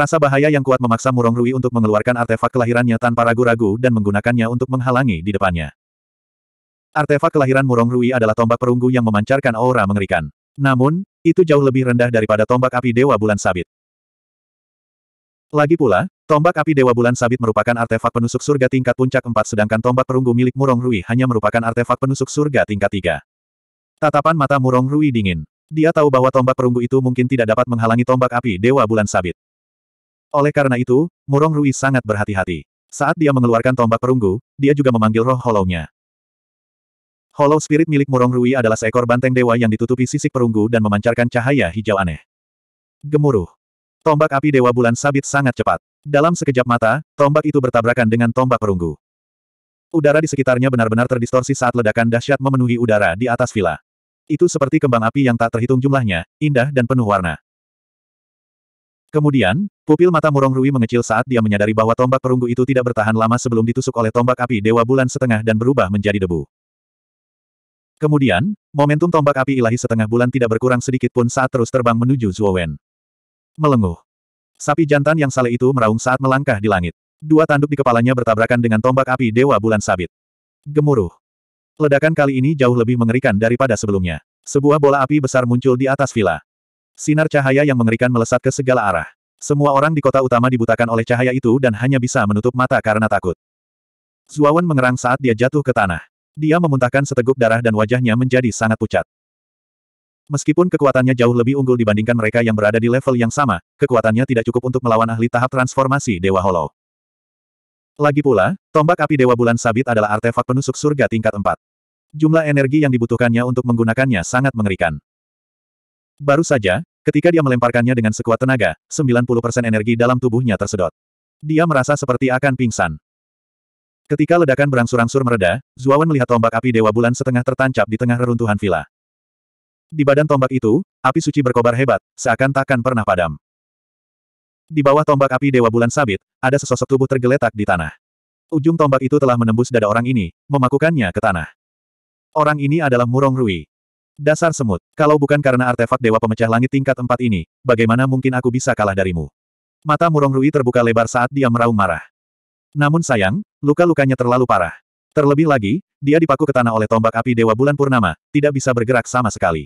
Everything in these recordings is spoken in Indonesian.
Rasa bahaya yang kuat memaksa Murong Rui untuk mengeluarkan artefak kelahirannya tanpa ragu-ragu dan menggunakannya untuk menghalangi di depannya. Artefak kelahiran Murong Rui adalah tombak perunggu yang memancarkan aura mengerikan. Namun, itu jauh lebih rendah daripada tombak api Dewa Bulan Sabit. Lagi pula, tombak api Dewa Bulan Sabit merupakan artefak penusuk surga tingkat puncak 4 sedangkan tombak perunggu milik Murong Rui hanya merupakan artefak penusuk surga tingkat 3. Tatapan mata Murong Rui dingin. Dia tahu bahwa tombak perunggu itu mungkin tidak dapat menghalangi tombak api Dewa Bulan Sabit. Oleh karena itu, Murong Rui sangat berhati-hati. Saat dia mengeluarkan tombak perunggu, dia juga memanggil roh holownya. Hollow spirit milik Murong Rui adalah seekor banteng dewa yang ditutupi sisik perunggu dan memancarkan cahaya hijau aneh. Gemuruh. Tombak api dewa bulan sabit sangat cepat. Dalam sekejap mata, tombak itu bertabrakan dengan tombak perunggu. Udara di sekitarnya benar-benar terdistorsi saat ledakan dahsyat memenuhi udara di atas villa. Itu seperti kembang api yang tak terhitung jumlahnya, indah dan penuh warna. Kemudian, pupil mata murong Rui mengecil saat dia menyadari bahwa tombak perunggu itu tidak bertahan lama sebelum ditusuk oleh tombak api Dewa Bulan Setengah dan berubah menjadi debu. Kemudian, momentum tombak api ilahi setengah bulan tidak berkurang sedikit pun saat terus terbang menuju Zuowen. Melenguh. Sapi jantan yang saleh itu meraung saat melangkah di langit. Dua tanduk di kepalanya bertabrakan dengan tombak api Dewa Bulan Sabit. Gemuruh. Ledakan kali ini jauh lebih mengerikan daripada sebelumnya. Sebuah bola api besar muncul di atas villa. Sinar cahaya yang mengerikan melesat ke segala arah. Semua orang di kota utama dibutakan oleh cahaya itu dan hanya bisa menutup mata karena takut. Zuawan mengerang saat dia jatuh ke tanah. Dia memuntahkan seteguk darah dan wajahnya menjadi sangat pucat. Meskipun kekuatannya jauh lebih unggul dibandingkan mereka yang berada di level yang sama, kekuatannya tidak cukup untuk melawan ahli tahap transformasi Dewa Hollow. Lagi pula, tombak api Dewa Bulan Sabit adalah artefak penusuk surga tingkat 4. Jumlah energi yang dibutuhkannya untuk menggunakannya sangat mengerikan. Baru saja, Ketika dia melemparkannya dengan sekuat tenaga, 90% energi dalam tubuhnya tersedot. Dia merasa seperti akan pingsan. Ketika ledakan berangsur-angsur mereda, Zuawan melihat tombak api Dewa Bulan setengah tertancap di tengah reruntuhan villa. Di badan tombak itu, api suci berkobar hebat, seakan takkan pernah padam. Di bawah tombak api Dewa Bulan sabit, ada sesosok tubuh tergeletak di tanah. Ujung tombak itu telah menembus dada orang ini, memakukannya ke tanah. Orang ini adalah Murong Rui. Dasar semut, kalau bukan karena artefak Dewa Pemecah Langit tingkat 4 ini, bagaimana mungkin aku bisa kalah darimu? Mata Murong Rui terbuka lebar saat dia meraung marah. Namun sayang, luka-lukanya terlalu parah. Terlebih lagi, dia dipaku ke tanah oleh tombak api Dewa Bulan Purnama, tidak bisa bergerak sama sekali.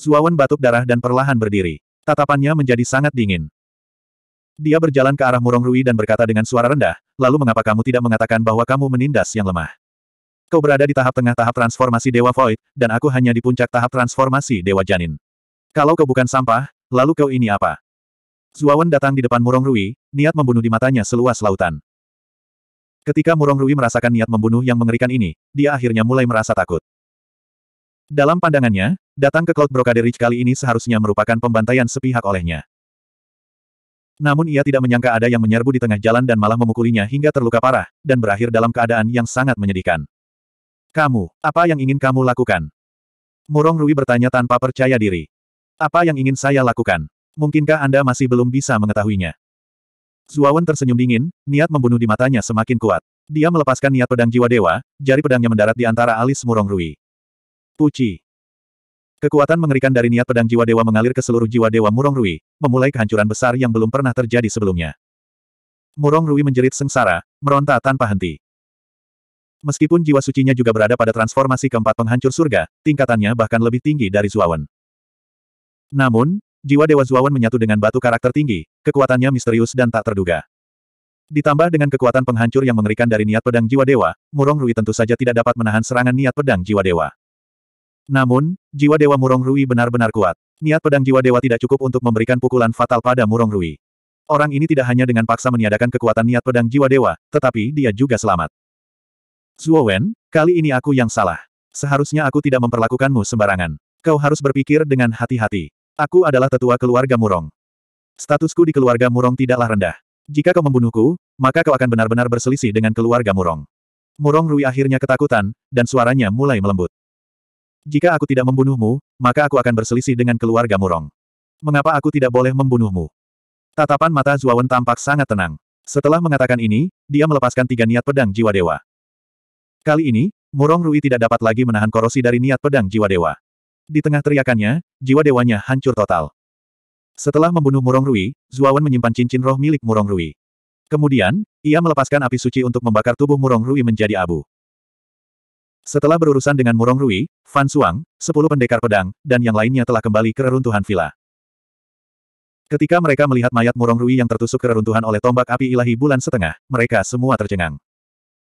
Zuawan batuk darah dan perlahan berdiri. Tatapannya menjadi sangat dingin. Dia berjalan ke arah Murong Rui dan berkata dengan suara rendah, lalu mengapa kamu tidak mengatakan bahwa kamu menindas yang lemah? Kau berada di tahap tengah tahap transformasi Dewa Void, dan aku hanya di puncak tahap transformasi Dewa Janin. Kalau kau bukan sampah, lalu kau ini apa? Zuawan datang di depan Murong Rui, niat membunuh di matanya seluas lautan. Ketika Murong Rui merasakan niat membunuh yang mengerikan ini, dia akhirnya mulai merasa takut. Dalam pandangannya, datang ke Cloud Brokade Ridge kali ini seharusnya merupakan pembantaian sepihak olehnya. Namun ia tidak menyangka ada yang menyerbu di tengah jalan dan malah memukulinya hingga terluka parah, dan berakhir dalam keadaan yang sangat menyedihkan. Kamu, apa yang ingin kamu lakukan? Murong Rui bertanya tanpa percaya diri. Apa yang ingin saya lakukan? Mungkinkah Anda masih belum bisa mengetahuinya? Zuawan tersenyum dingin, niat membunuh di matanya semakin kuat. Dia melepaskan niat pedang jiwa dewa, jari pedangnya mendarat di antara alis Murong Rui. Puci. Kekuatan mengerikan dari niat pedang jiwa dewa mengalir ke seluruh jiwa dewa Murong Rui, memulai kehancuran besar yang belum pernah terjadi sebelumnya. Murong Rui menjerit sengsara, meronta tanpa henti. Meskipun jiwa sucinya juga berada pada transformasi keempat penghancur surga, tingkatannya bahkan lebih tinggi dari Zuawan. Namun, jiwa Dewa Zuawan menyatu dengan batu karakter tinggi, kekuatannya misterius dan tak terduga. Ditambah dengan kekuatan penghancur yang mengerikan dari niat pedang jiwa dewa, Murong Rui tentu saja tidak dapat menahan serangan niat pedang jiwa dewa. Namun, jiwa dewa Murong Rui benar-benar kuat. Niat pedang jiwa dewa tidak cukup untuk memberikan pukulan fatal pada Murong Rui. Orang ini tidak hanya dengan paksa meniadakan kekuatan niat pedang jiwa dewa, tetapi dia juga selamat. Zuo Wen, kali ini aku yang salah. Seharusnya aku tidak memperlakukanmu sembarangan. Kau harus berpikir dengan hati-hati. Aku adalah tetua keluarga Murong. Statusku di keluarga Murong tidaklah rendah. Jika kau membunuhku, maka kau akan benar-benar berselisih dengan keluarga Murong. Murong Rui akhirnya ketakutan, dan suaranya mulai melembut. Jika aku tidak membunuhmu, maka aku akan berselisih dengan keluarga Murong. Mengapa aku tidak boleh membunuhmu? Tatapan mata Zuawan tampak sangat tenang. Setelah mengatakan ini, dia melepaskan tiga niat pedang jiwa dewa. Kali ini, Murong Rui tidak dapat lagi menahan korosi dari niat pedang jiwa dewa. Di tengah teriakannya, jiwa dewanya hancur total. Setelah membunuh Murong Rui, Zuawan menyimpan cincin roh milik Murong Rui. Kemudian, ia melepaskan api suci untuk membakar tubuh Murong Rui menjadi abu. Setelah berurusan dengan Murong Rui, Fan Suang, sepuluh pendekar pedang, dan yang lainnya telah kembali ke reruntuhan villa. Ketika mereka melihat mayat Murong Rui yang tertusuk reruntuhan oleh tombak api ilahi bulan setengah, mereka semua tercengang.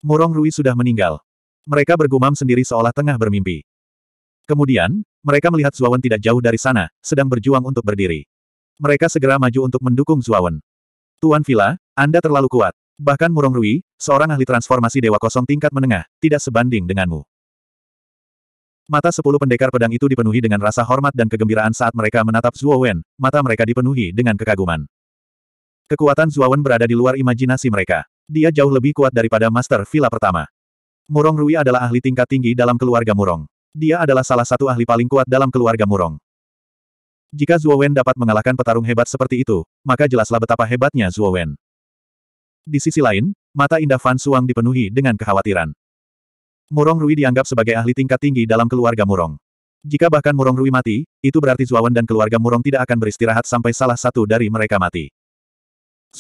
Murong Rui sudah meninggal. Mereka bergumam sendiri seolah tengah bermimpi. Kemudian, mereka melihat Zuawan tidak jauh dari sana, sedang berjuang untuk berdiri. Mereka segera maju untuk mendukung Zuawan. Tuan Villa, Anda terlalu kuat. Bahkan Murong Rui, seorang ahli transformasi Dewa Kosong tingkat menengah, tidak sebanding denganmu. Mata sepuluh pendekar pedang itu dipenuhi dengan rasa hormat dan kegembiraan saat mereka menatap Zuowen, mata mereka dipenuhi dengan kekaguman. Kekuatan Zuawan berada di luar imajinasi mereka. Dia jauh lebih kuat daripada Master Villa pertama. Murong Rui adalah ahli tingkat tinggi dalam keluarga Murong. Dia adalah salah satu ahli paling kuat dalam keluarga Murong. Jika Zhuo Wen dapat mengalahkan petarung hebat seperti itu, maka jelaslah betapa hebatnya Zhuo Wen. Di sisi lain, mata indah Fan Suang dipenuhi dengan kekhawatiran. Murong Rui dianggap sebagai ahli tingkat tinggi dalam keluarga Murong. Jika bahkan Murong Rui mati, itu berarti Wen dan keluarga Murong tidak akan beristirahat sampai salah satu dari mereka mati.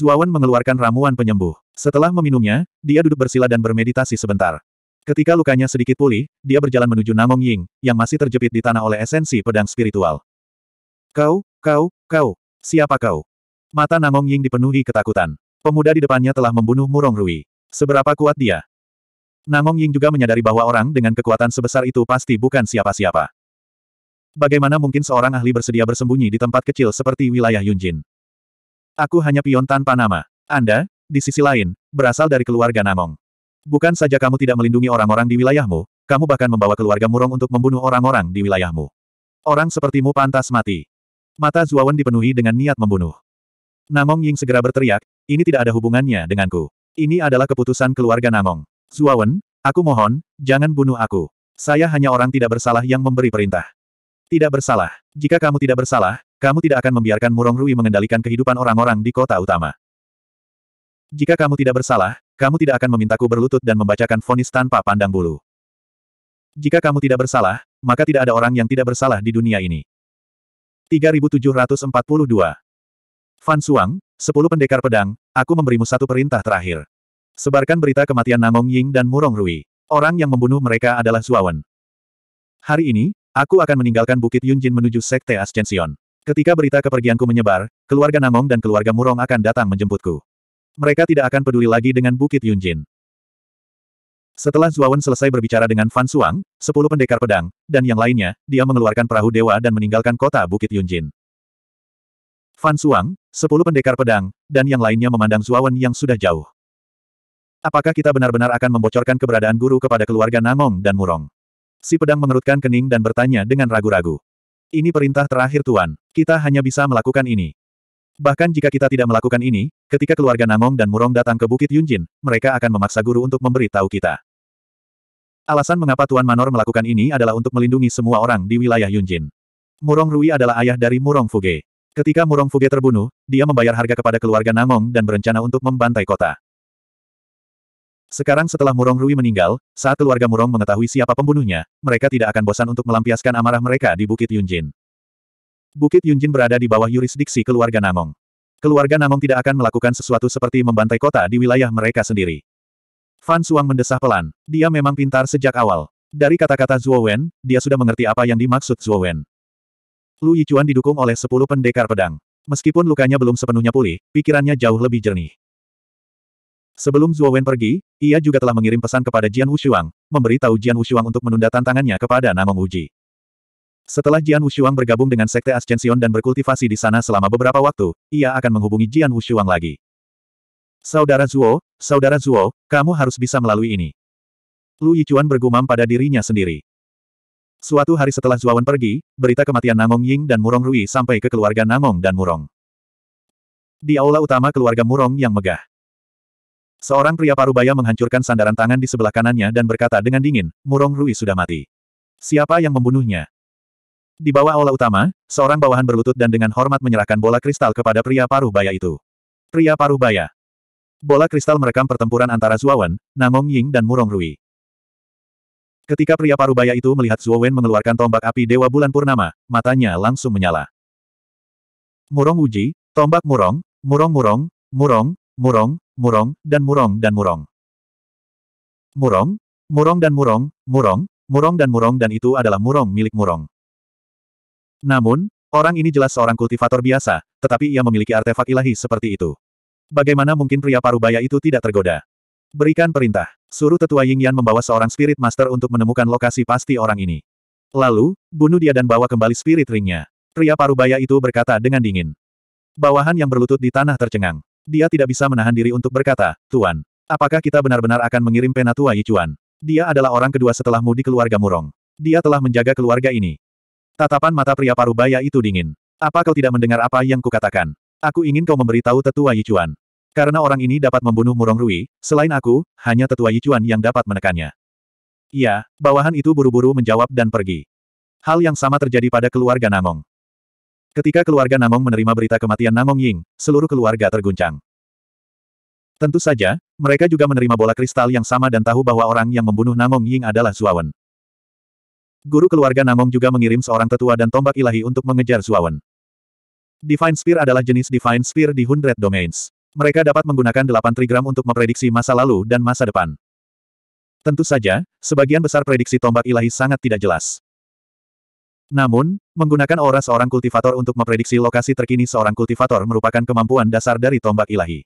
Wen mengeluarkan ramuan penyembuh. Setelah meminumnya, dia duduk bersila dan bermeditasi sebentar. Ketika lukanya sedikit pulih, dia berjalan menuju Namong Ying, yang masih terjepit di tanah oleh esensi pedang spiritual. Kau, kau, kau, siapa kau? Mata Namong Ying dipenuhi ketakutan. Pemuda di depannya telah membunuh Murong Rui. Seberapa kuat dia? Namong Ying juga menyadari bahwa orang dengan kekuatan sebesar itu pasti bukan siapa-siapa. Bagaimana mungkin seorang ahli bersedia bersembunyi di tempat kecil seperti wilayah Yunjin? Aku hanya pion tanpa nama. Anda, di sisi lain, berasal dari keluarga Namong. Bukan saja kamu tidak melindungi orang-orang di wilayahmu, kamu bahkan membawa keluarga Murong untuk membunuh orang-orang di wilayahmu. Orang sepertimu pantas mati. Mata Zuawan dipenuhi dengan niat membunuh. Namong Ying segera berteriak, ini tidak ada hubungannya denganku. Ini adalah keputusan keluarga Namong. Zuawan, aku mohon, jangan bunuh aku. Saya hanya orang tidak bersalah yang memberi perintah. Tidak bersalah. Jika kamu tidak bersalah, kamu tidak akan membiarkan Murong Rui mengendalikan kehidupan orang-orang di kota utama. Jika kamu tidak bersalah, kamu tidak akan memintaku berlutut dan membacakan vonis tanpa pandang bulu. Jika kamu tidak bersalah, maka tidak ada orang yang tidak bersalah di dunia ini. 3742 Fan Suang, 10 pendekar pedang, aku memberimu satu perintah terakhir. Sebarkan berita kematian Namong Ying dan Murong Rui. Orang yang membunuh mereka adalah Zuawan. Hari ini, aku akan meninggalkan Bukit Yunjin menuju Sekte Ascension. Ketika berita kepergianku menyebar, keluarga Namong dan keluarga Murong akan datang menjemputku. Mereka tidak akan peduli lagi dengan Bukit Yunjin. Setelah Zuawan selesai berbicara dengan Fan Suang, sepuluh pendekar pedang, dan yang lainnya, dia mengeluarkan perahu dewa dan meninggalkan kota Bukit Yunjin. Fan Suang, sepuluh pendekar pedang, dan yang lainnya memandang Zuawan yang sudah jauh. Apakah kita benar-benar akan membocorkan keberadaan guru kepada keluarga Nangong dan Murong? Si pedang mengerutkan kening dan bertanya dengan ragu-ragu. Ini perintah terakhir Tuan, kita hanya bisa melakukan ini. Bahkan jika kita tidak melakukan ini, ketika keluarga Nangong dan Murong datang ke Bukit Yunjin, mereka akan memaksa guru untuk memberitahu kita. Alasan mengapa Tuan Manor melakukan ini adalah untuk melindungi semua orang di wilayah Yunjin. Murong Rui adalah ayah dari Murong Fuge. Ketika Murong Fuge terbunuh, dia membayar harga kepada keluarga Nangong dan berencana untuk membantai kota. Sekarang setelah Murong Rui meninggal, saat keluarga Murong mengetahui siapa pembunuhnya, mereka tidak akan bosan untuk melampiaskan amarah mereka di Bukit Yunjin. Bukit Yunjin berada di bawah yurisdiksi keluarga Namong. Keluarga Namong tidak akan melakukan sesuatu seperti membantai kota di wilayah mereka sendiri. Fan Suang mendesah pelan. Dia memang pintar sejak awal. Dari kata-kata Zhuo Wen, dia sudah mengerti apa yang dimaksud Zhuo Wen. Lu Yichuan didukung oleh sepuluh pendekar pedang. Meskipun lukanya belum sepenuhnya pulih, pikirannya jauh lebih jernih. Sebelum Zhuo Wen pergi, ia juga telah mengirim pesan kepada Jian Wushuang, memberitahu Jian Wushuang untuk menunda tantangannya kepada Namong Uji. Setelah Jian Wushuang bergabung dengan Sekte Ascension dan berkultivasi di sana selama beberapa waktu, ia akan menghubungi Jian Wushuang lagi. Saudara Zuo, Saudara Zuo, kamu harus bisa melalui ini. Lu Yichuan bergumam pada dirinya sendiri. Suatu hari setelah Zuawan pergi, berita kematian Nangong Ying dan Murong Rui sampai ke keluarga Nangong dan Murong. Di aula utama keluarga Murong yang megah. Seorang pria parubaya menghancurkan sandaran tangan di sebelah kanannya dan berkata dengan dingin, Murong Rui sudah mati. Siapa yang membunuhnya? Di bawah aula utama, seorang bawahan berlutut dan dengan hormat menyerahkan bola kristal kepada pria paruh baya itu. Pria paruh baya. Bola kristal merekam pertempuran antara Zuowen, Nangong Ying dan Murong Rui. Ketika pria paruh baya itu melihat Zuowen mengeluarkan tombak api Dewa Bulan Purnama, matanya langsung menyala. Murong Uji, tombak Murong, Murong Murong, Murong, Murong, Murong, dan Murong dan Murong. Murong, Murong dan Murong, Murong, Murong dan Murong dan itu adalah Murong milik Murong. Namun, orang ini jelas seorang kultivator biasa, tetapi ia memiliki artefak ilahi seperti itu. Bagaimana mungkin pria parubaya itu tidak tergoda? Berikan perintah. Suruh tetua Ying Yan membawa seorang spirit master untuk menemukan lokasi pasti orang ini. Lalu, bunuh dia dan bawa kembali spirit ringnya. Pria parubaya itu berkata dengan dingin. Bawahan yang berlutut di tanah tercengang. Dia tidak bisa menahan diri untuk berkata, Tuan, apakah kita benar-benar akan mengirim penatua Yichuan? Dia adalah orang kedua setelahmu di keluarga Murong. Dia telah menjaga keluarga ini. Tatapan mata pria parubaya itu dingin. Apa kau tidak mendengar apa yang kukatakan? Aku ingin kau memberitahu tetua Yichuan. Karena orang ini dapat membunuh Murong Rui, selain aku, hanya tetua Yichuan yang dapat menekannya. Iya, bawahan itu buru-buru menjawab dan pergi. Hal yang sama terjadi pada keluarga Namong. Ketika keluarga Namong menerima berita kematian Namong Ying, seluruh keluarga terguncang. Tentu saja, mereka juga menerima bola kristal yang sama dan tahu bahwa orang yang membunuh Namong Ying adalah Zuawan. Guru keluarga Namong juga mengirim seorang tetua dan tombak ilahi untuk mengejar Zuawan. Divine Spear adalah jenis Divine Spear di Hundred Domains. Mereka dapat menggunakan delapan trigram untuk memprediksi masa lalu dan masa depan. Tentu saja, sebagian besar prediksi tombak ilahi sangat tidak jelas. Namun, menggunakan aura seorang kultivator untuk memprediksi lokasi terkini seorang kultivator merupakan kemampuan dasar dari tombak ilahi.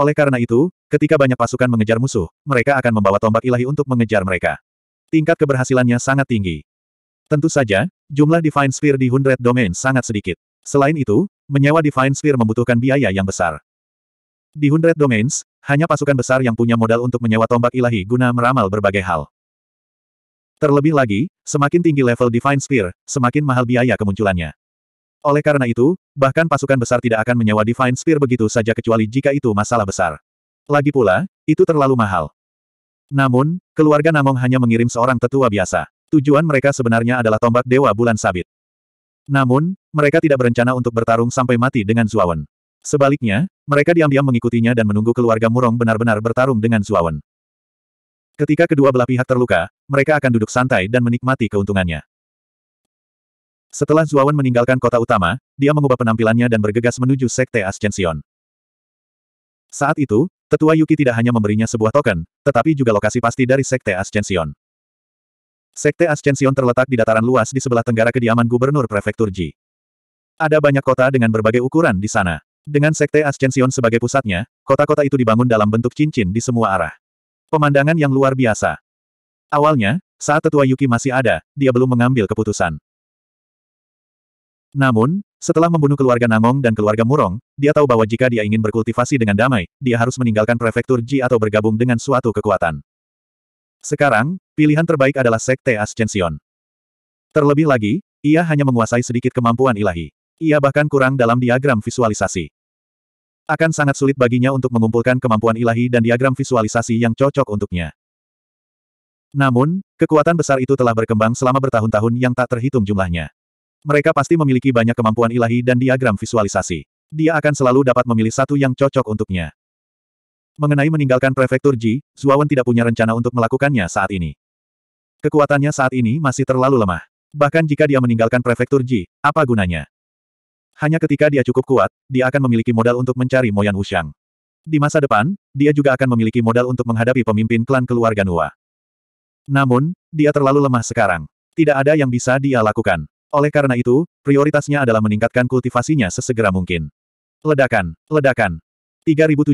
Oleh karena itu, ketika banyak pasukan mengejar musuh, mereka akan membawa tombak ilahi untuk mengejar mereka. Tingkat keberhasilannya sangat tinggi. Tentu saja, jumlah Divine Sphere di Hundred Domain sangat sedikit. Selain itu, menyewa Divine Sphere membutuhkan biaya yang besar. Di Hundred Domains, hanya pasukan besar yang punya modal untuk menyewa tombak ilahi guna meramal berbagai hal. Terlebih lagi, semakin tinggi level Divine Sphere, semakin mahal biaya kemunculannya. Oleh karena itu, bahkan pasukan besar tidak akan menyewa Divine Sphere begitu saja kecuali jika itu masalah besar. Lagi pula, itu terlalu mahal. Namun, keluarga Namong hanya mengirim seorang tetua biasa. Tujuan mereka sebenarnya adalah tombak Dewa Bulan Sabit. Namun, mereka tidak berencana untuk bertarung sampai mati dengan Zuawan. Sebaliknya, mereka diam-diam mengikutinya dan menunggu keluarga Murong benar-benar bertarung dengan Zuawan. Ketika kedua belah pihak terluka, mereka akan duduk santai dan menikmati keuntungannya. Setelah Zuawan meninggalkan kota utama, dia mengubah penampilannya dan bergegas menuju Sekte Ascension. Saat itu, Tetua Yuki tidak hanya memberinya sebuah token, tetapi juga lokasi pasti dari Sekte Ascension. Sekte Ascension terletak di dataran luas di sebelah tenggara kediaman Gubernur Prefektur Ji. Ada banyak kota dengan berbagai ukuran di sana. Dengan Sekte Ascension sebagai pusatnya, kota-kota itu dibangun dalam bentuk cincin di semua arah. Pemandangan yang luar biasa. Awalnya, saat tetua Yuki masih ada, dia belum mengambil keputusan. Namun, setelah membunuh keluarga Nangong dan keluarga Murong, dia tahu bahwa jika dia ingin berkultivasi dengan damai, dia harus meninggalkan prefektur Ji atau bergabung dengan suatu kekuatan. Sekarang, pilihan terbaik adalah Sekte Ascension. Terlebih lagi, ia hanya menguasai sedikit kemampuan ilahi. Ia bahkan kurang dalam diagram visualisasi. Akan sangat sulit baginya untuk mengumpulkan kemampuan ilahi dan diagram visualisasi yang cocok untuknya. Namun, kekuatan besar itu telah berkembang selama bertahun-tahun yang tak terhitung jumlahnya. Mereka pasti memiliki banyak kemampuan ilahi dan diagram visualisasi. Dia akan selalu dapat memilih satu yang cocok untuknya. Mengenai meninggalkan prefektur Ji, Zuawan tidak punya rencana untuk melakukannya saat ini. Kekuatannya saat ini masih terlalu lemah. Bahkan jika dia meninggalkan prefektur Ji, apa gunanya? Hanya ketika dia cukup kuat, dia akan memiliki modal untuk mencari Moyan Wuxiang. Di masa depan, dia juga akan memiliki modal untuk menghadapi pemimpin klan keluarga Nua. Namun, dia terlalu lemah sekarang. Tidak ada yang bisa dia lakukan. Oleh karena itu, prioritasnya adalah meningkatkan kultivasinya sesegera mungkin. Ledakan, ledakan. 3743.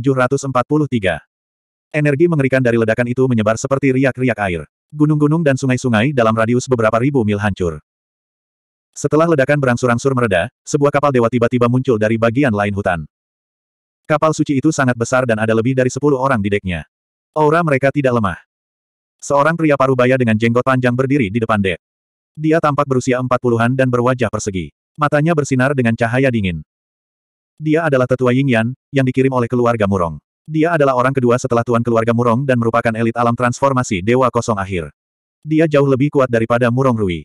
Energi mengerikan dari ledakan itu menyebar seperti riak-riak air. Gunung-gunung dan sungai-sungai dalam radius beberapa ribu mil hancur. Setelah ledakan berangsur-angsur mereda, sebuah kapal dewa tiba-tiba muncul dari bagian lain hutan. Kapal suci itu sangat besar dan ada lebih dari sepuluh orang di deknya. Aura mereka tidak lemah. Seorang pria parubaya dengan jenggot panjang berdiri di depan dek. Dia tampak berusia empat puluhan dan berwajah persegi. Matanya bersinar dengan cahaya dingin. Dia adalah tetua Ying Yan, yang dikirim oleh keluarga Murong. Dia adalah orang kedua setelah tuan keluarga Murong dan merupakan elit alam transformasi Dewa Kosong Akhir. Dia jauh lebih kuat daripada Murong Rui.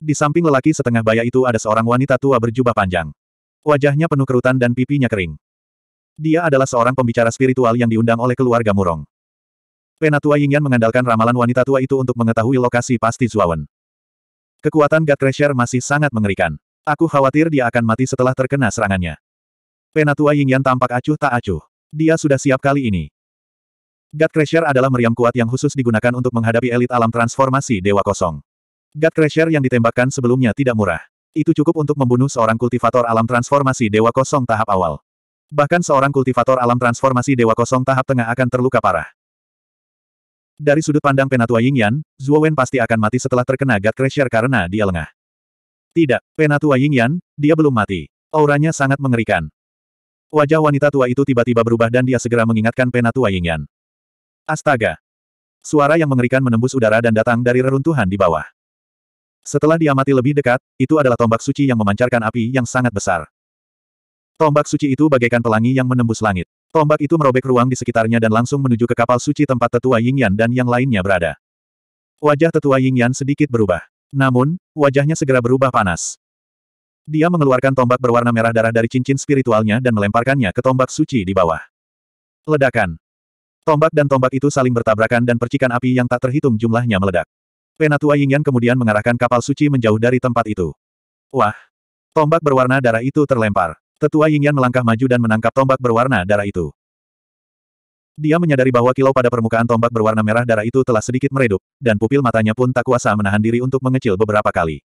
Di samping lelaki setengah baya itu ada seorang wanita tua berjubah panjang. Wajahnya penuh kerutan dan pipinya kering. Dia adalah seorang pembicara spiritual yang diundang oleh keluarga Murong. Penatua Yingyan mengandalkan ramalan wanita tua itu untuk mengetahui lokasi pasti Zuawan. Kekuatan God Crusher masih sangat mengerikan. Aku khawatir dia akan mati setelah terkena serangannya. Penatua Yingyan tampak acuh tak acuh. Dia sudah siap kali ini. God Crusher adalah meriam kuat yang khusus digunakan untuk menghadapi elit alam transformasi Dewa Kosong. God Crusher yang ditembakkan sebelumnya tidak murah. Itu cukup untuk membunuh seorang kultivator alam transformasi Dewa Kosong tahap awal. Bahkan seorang kultivator alam transformasi Dewa Kosong tahap tengah akan terluka parah. Dari sudut pandang penatua Ying Yan, Zhuo Wen pasti akan mati setelah terkena God Crusher karena dia lengah. Tidak, penatua Ying Yan, dia belum mati. Auranya sangat mengerikan. Wajah wanita tua itu tiba-tiba berubah dan dia segera mengingatkan penatua Ying Yan. Astaga! Suara yang mengerikan menembus udara dan datang dari reruntuhan di bawah. Setelah diamati lebih dekat, itu adalah tombak suci yang memancarkan api yang sangat besar. Tombak suci itu bagaikan pelangi yang menembus langit. Tombak itu merobek ruang di sekitarnya dan langsung menuju ke kapal suci tempat tetua Ying Yan dan yang lainnya berada. Wajah tetua Ying Yan sedikit berubah. Namun, wajahnya segera berubah panas. Dia mengeluarkan tombak berwarna merah darah dari cincin spiritualnya dan melemparkannya ke tombak suci di bawah. Ledakan. Tombak dan tombak itu saling bertabrakan dan percikan api yang tak terhitung jumlahnya meledak. Penatua Ying Yan kemudian mengarahkan kapal suci menjauh dari tempat itu. Wah! Tombak berwarna darah itu terlempar. Tetua Yingyan melangkah maju dan menangkap tombak berwarna darah itu. Dia menyadari bahwa kilau pada permukaan tombak berwarna merah darah itu telah sedikit meredup, dan pupil matanya pun tak kuasa menahan diri untuk mengecil beberapa kali.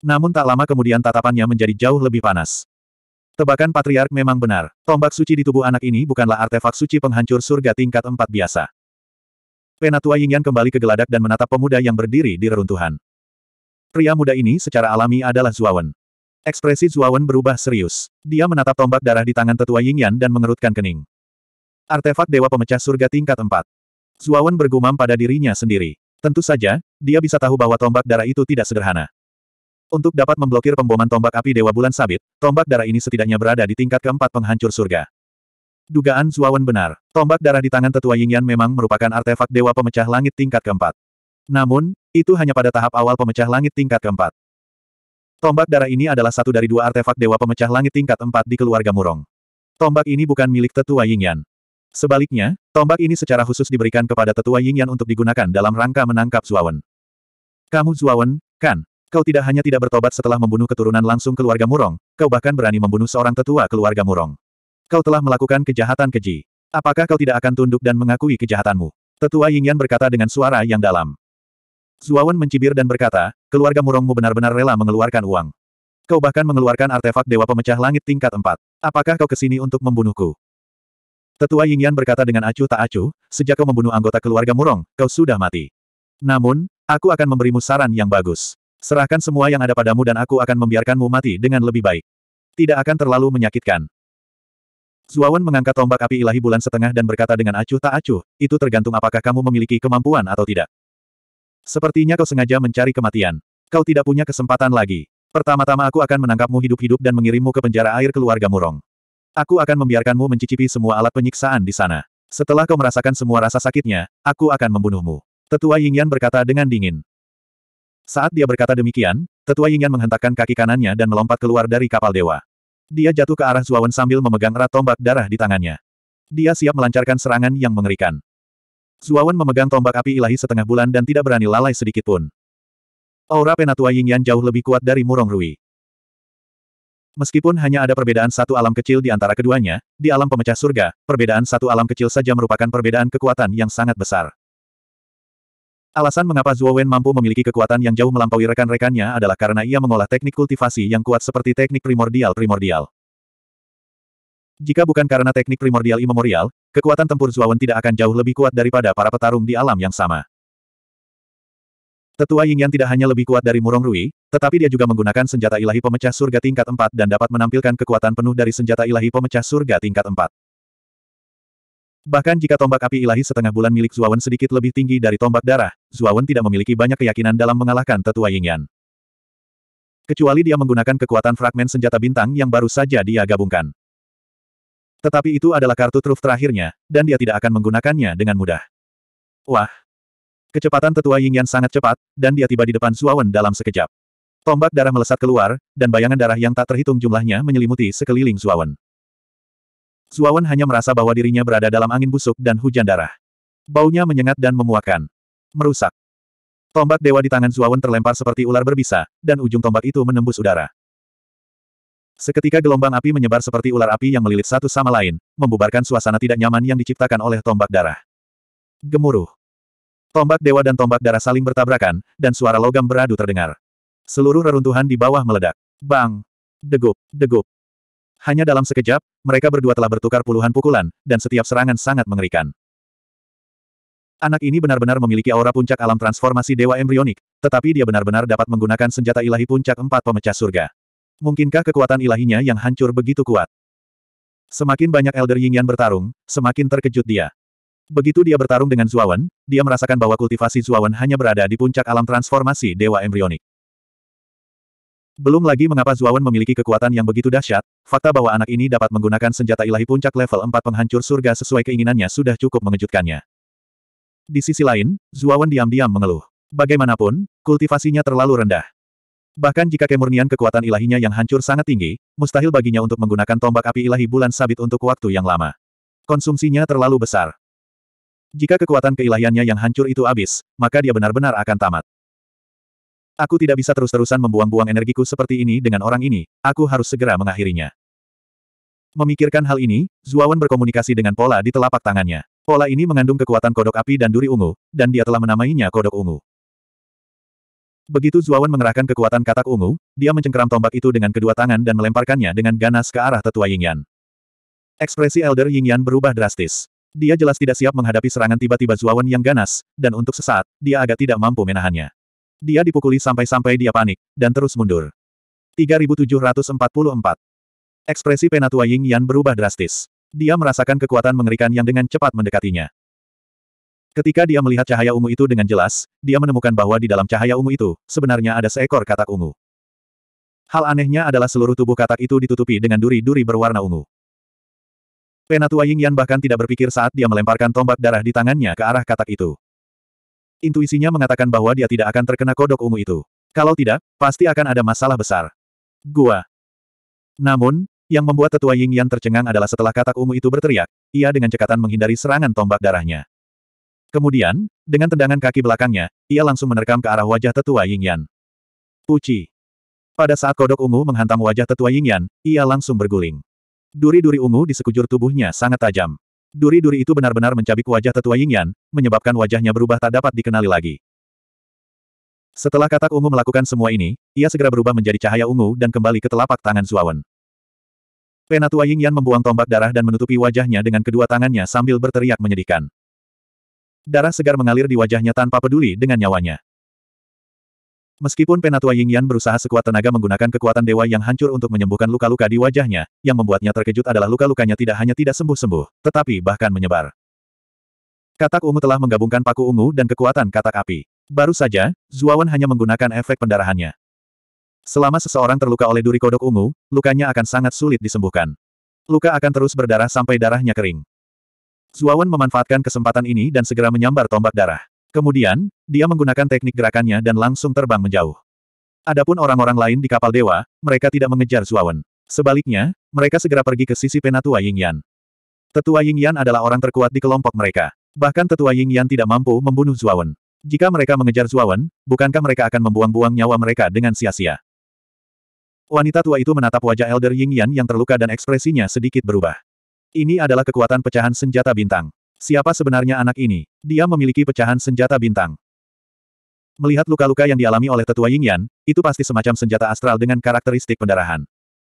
Namun tak lama kemudian tatapannya menjadi jauh lebih panas. Tebakan Patriark memang benar, tombak suci di tubuh anak ini bukanlah artefak suci penghancur surga tingkat empat biasa. Penatua Yingyan kembali ke geladak dan menatap pemuda yang berdiri di reruntuhan. Pria muda ini secara alami adalah Zuawan. Ekspresi Zuawan berubah serius. Dia menatap tombak darah di tangan tetua Ying Yan dan mengerutkan kening. Artefak Dewa Pemecah Surga tingkat 4. Zuawan bergumam pada dirinya sendiri. Tentu saja, dia bisa tahu bahwa tombak darah itu tidak sederhana. Untuk dapat memblokir pemboman tombak api Dewa Bulan Sabit, tombak darah ini setidaknya berada di tingkat keempat penghancur surga. Dugaan Zuawan benar, tombak darah di tangan tetua Yingyan memang merupakan artefak Dewa Pemecah Langit tingkat keempat. Namun, itu hanya pada tahap awal pemecah langit tingkat keempat. Tombak darah ini adalah satu dari dua artefak Dewa Pemecah Langit tingkat empat di keluarga Murong. Tombak ini bukan milik tetua Yingyan. Sebaliknya, tombak ini secara khusus diberikan kepada tetua Yingyan untuk digunakan dalam rangka menangkap Zuawan. Kamu Zuawan, kan? Kau tidak hanya tidak bertobat setelah membunuh keturunan langsung keluarga Murong, kau bahkan berani membunuh seorang tetua keluarga Murong. Kau telah melakukan kejahatan keji. Apakah kau tidak akan tunduk dan mengakui kejahatanmu? Tetua Yingyan berkata dengan suara yang dalam. Zuawan mencibir dan berkata, keluarga murongmu benar-benar rela mengeluarkan uang. Kau bahkan mengeluarkan artefak Dewa Pemecah Langit tingkat 4. Apakah kau kesini untuk membunuhku? Tetua Yingyan berkata dengan acuh tak acuh, sejak kau membunuh anggota keluarga Murong, kau sudah mati. Namun, aku akan memberimu saran yang bagus. Serahkan semua yang ada padamu dan aku akan membiarkanmu mati dengan lebih baik. Tidak akan terlalu menyakitkan. Zuawan mengangkat tombak api ilahi bulan setengah dan berkata dengan acuh tak acuh, itu tergantung apakah kamu memiliki kemampuan atau tidak. Sepertinya kau sengaja mencari kematian. Kau tidak punya kesempatan lagi. Pertama-tama aku akan menangkapmu hidup-hidup dan mengirimmu ke penjara air keluarga Murong. Aku akan membiarkanmu mencicipi semua alat penyiksaan di sana. Setelah kau merasakan semua rasa sakitnya, aku akan membunuhmu. Tetua Yingyan berkata dengan dingin. Saat dia berkata demikian, Tetua Yingyan menghentakkan kaki kanannya dan melompat keluar dari kapal dewa. Dia jatuh ke arah Zuawan sambil memegang erat tombak darah di tangannya. Dia siap melancarkan serangan yang mengerikan. Zuawan memegang tombak api ilahi setengah bulan dan tidak berani lalai sedikit pun. Aura penatua Yingyan jauh lebih kuat dari Murong Rui. Meskipun hanya ada perbedaan satu alam kecil di antara keduanya, di alam pemecah surga, perbedaan satu alam kecil saja merupakan perbedaan kekuatan yang sangat besar. Alasan mengapa Zuo mampu memiliki kekuatan yang jauh melampaui rekan-rekannya adalah karena ia mengolah teknik kultivasi yang kuat seperti teknik primordial-primordial. Jika bukan karena teknik primordial imemorial, kekuatan tempur Zuawan tidak akan jauh lebih kuat daripada para petarung di alam yang sama. Tetua Ying Yan tidak hanya lebih kuat dari Murong Rui, tetapi dia juga menggunakan senjata ilahi pemecah surga tingkat 4 dan dapat menampilkan kekuatan penuh dari senjata ilahi pemecah surga tingkat 4. Bahkan jika tombak api ilahi setengah bulan milik Zuawan sedikit lebih tinggi dari tombak darah, Zuawan tidak memiliki banyak keyakinan dalam mengalahkan tetua Ying Yan, Kecuali dia menggunakan kekuatan fragmen senjata bintang yang baru saja dia gabungkan. Tetapi itu adalah kartu truf terakhirnya, dan dia tidak akan menggunakannya dengan mudah. Wah! Kecepatan tetua Ying Yan sangat cepat, dan dia tiba di depan Suawen dalam sekejap. Tombak darah melesat keluar, dan bayangan darah yang tak terhitung jumlahnya menyelimuti sekeliling Suawen. Suawen hanya merasa bahwa dirinya berada dalam angin busuk dan hujan darah. Baunya menyengat dan memuakan. Merusak. Tombak dewa di tangan Suawen terlempar seperti ular berbisa, dan ujung tombak itu menembus udara. Seketika gelombang api menyebar seperti ular api yang melilit satu sama lain, membubarkan suasana tidak nyaman yang diciptakan oleh tombak darah. Gemuruh. Tombak dewa dan tombak darah saling bertabrakan, dan suara logam beradu terdengar. Seluruh reruntuhan di bawah meledak. Bang! Degup, degup. Hanya dalam sekejap, mereka berdua telah bertukar puluhan pukulan, dan setiap serangan sangat mengerikan. Anak ini benar-benar memiliki aura puncak alam transformasi dewa embrionik, tetapi dia benar-benar dapat menggunakan senjata ilahi puncak empat pemecah surga. Mungkinkah kekuatan ilahinya yang hancur begitu kuat? Semakin banyak Elder Ying Yan bertarung, semakin terkejut dia. Begitu dia bertarung dengan Zuawan, dia merasakan bahwa kultivasi Zuawan hanya berada di puncak alam transformasi dewa embrionik. Belum lagi mengapa Zuawan memiliki kekuatan yang begitu dahsyat, fakta bahwa anak ini dapat menggunakan senjata ilahi puncak level 4 penghancur surga sesuai keinginannya sudah cukup mengejutkannya. Di sisi lain, Zuawan diam-diam mengeluh. Bagaimanapun, kultivasinya terlalu rendah. Bahkan jika kemurnian kekuatan ilahinya yang hancur sangat tinggi, mustahil baginya untuk menggunakan tombak api ilahi bulan sabit untuk waktu yang lama. Konsumsinya terlalu besar. Jika kekuatan keilahiannya yang hancur itu habis, maka dia benar-benar akan tamat. Aku tidak bisa terus-terusan membuang-buang energiku seperti ini dengan orang ini, aku harus segera mengakhirinya. Memikirkan hal ini, Zuawan berkomunikasi dengan pola di telapak tangannya. Pola ini mengandung kekuatan kodok api dan duri ungu, dan dia telah menamainya kodok ungu. Begitu Zuawan mengerahkan kekuatan katak ungu, dia mencengkeram tombak itu dengan kedua tangan dan melemparkannya dengan ganas ke arah tetua Yingyan. Ekspresi Elder Yingyan berubah drastis. Dia jelas tidak siap menghadapi serangan tiba-tiba Zuawan yang ganas, dan untuk sesaat, dia agak tidak mampu menahannya. Dia dipukuli sampai-sampai dia panik, dan terus mundur. 3744 Ekspresi penatua Yingyan berubah drastis. Dia merasakan kekuatan mengerikan yang dengan cepat mendekatinya. Ketika dia melihat cahaya ungu itu dengan jelas, dia menemukan bahwa di dalam cahaya ungu itu, sebenarnya ada seekor katak ungu. Hal anehnya adalah seluruh tubuh katak itu ditutupi dengan duri-duri berwarna ungu. Penatua Ying Yan bahkan tidak berpikir saat dia melemparkan tombak darah di tangannya ke arah katak itu. Intuisinya mengatakan bahwa dia tidak akan terkena kodok ungu itu. Kalau tidak, pasti akan ada masalah besar. Gua. Namun, yang membuat tetua Ying Yan tercengang adalah setelah katak ungu itu berteriak, ia dengan cekatan menghindari serangan tombak darahnya. Kemudian, dengan tendangan kaki belakangnya, ia langsung menerkam ke arah wajah tetua Ying Yan. Puci. Pada saat kodok ungu menghantam wajah tetua Ying Yan, ia langsung berguling. Duri-duri ungu di sekujur tubuhnya sangat tajam. Duri-duri itu benar-benar mencabik wajah tetua Ying Yan, menyebabkan wajahnya berubah tak dapat dikenali lagi. Setelah katak ungu melakukan semua ini, ia segera berubah menjadi cahaya ungu dan kembali ke telapak tangan Zuawan. Penatua Ying Yan membuang tombak darah dan menutupi wajahnya dengan kedua tangannya sambil berteriak menyedihkan. Darah segar mengalir di wajahnya tanpa peduli dengan nyawanya. Meskipun Penatua Ying Yan berusaha sekuat tenaga menggunakan kekuatan dewa yang hancur untuk menyembuhkan luka-luka di wajahnya, yang membuatnya terkejut adalah luka-lukanya tidak hanya tidak sembuh-sembuh, tetapi bahkan menyebar. Katak ungu telah menggabungkan paku ungu dan kekuatan katak api. Baru saja, Zuawan hanya menggunakan efek pendarahannya. Selama seseorang terluka oleh duri kodok ungu, lukanya akan sangat sulit disembuhkan. Luka akan terus berdarah sampai darahnya kering. Zuawan memanfaatkan kesempatan ini dan segera menyambar tombak darah. Kemudian, dia menggunakan teknik gerakannya dan langsung terbang menjauh. Adapun orang-orang lain di kapal dewa, mereka tidak mengejar Zuawan. Sebaliknya, mereka segera pergi ke sisi penatua Yingyan. Tetua Yingyan adalah orang terkuat di kelompok mereka. Bahkan tetua Yingyan tidak mampu membunuh Zuawan. Jika mereka mengejar Zuawan, bukankah mereka akan membuang-buang nyawa mereka dengan sia-sia? Wanita tua itu menatap wajah Elder Yingyan yang terluka dan ekspresinya sedikit berubah. Ini adalah kekuatan pecahan senjata bintang. Siapa sebenarnya anak ini? Dia memiliki pecahan senjata bintang. Melihat luka-luka yang dialami oleh tetua Yingyan, itu pasti semacam senjata astral dengan karakteristik pendarahan.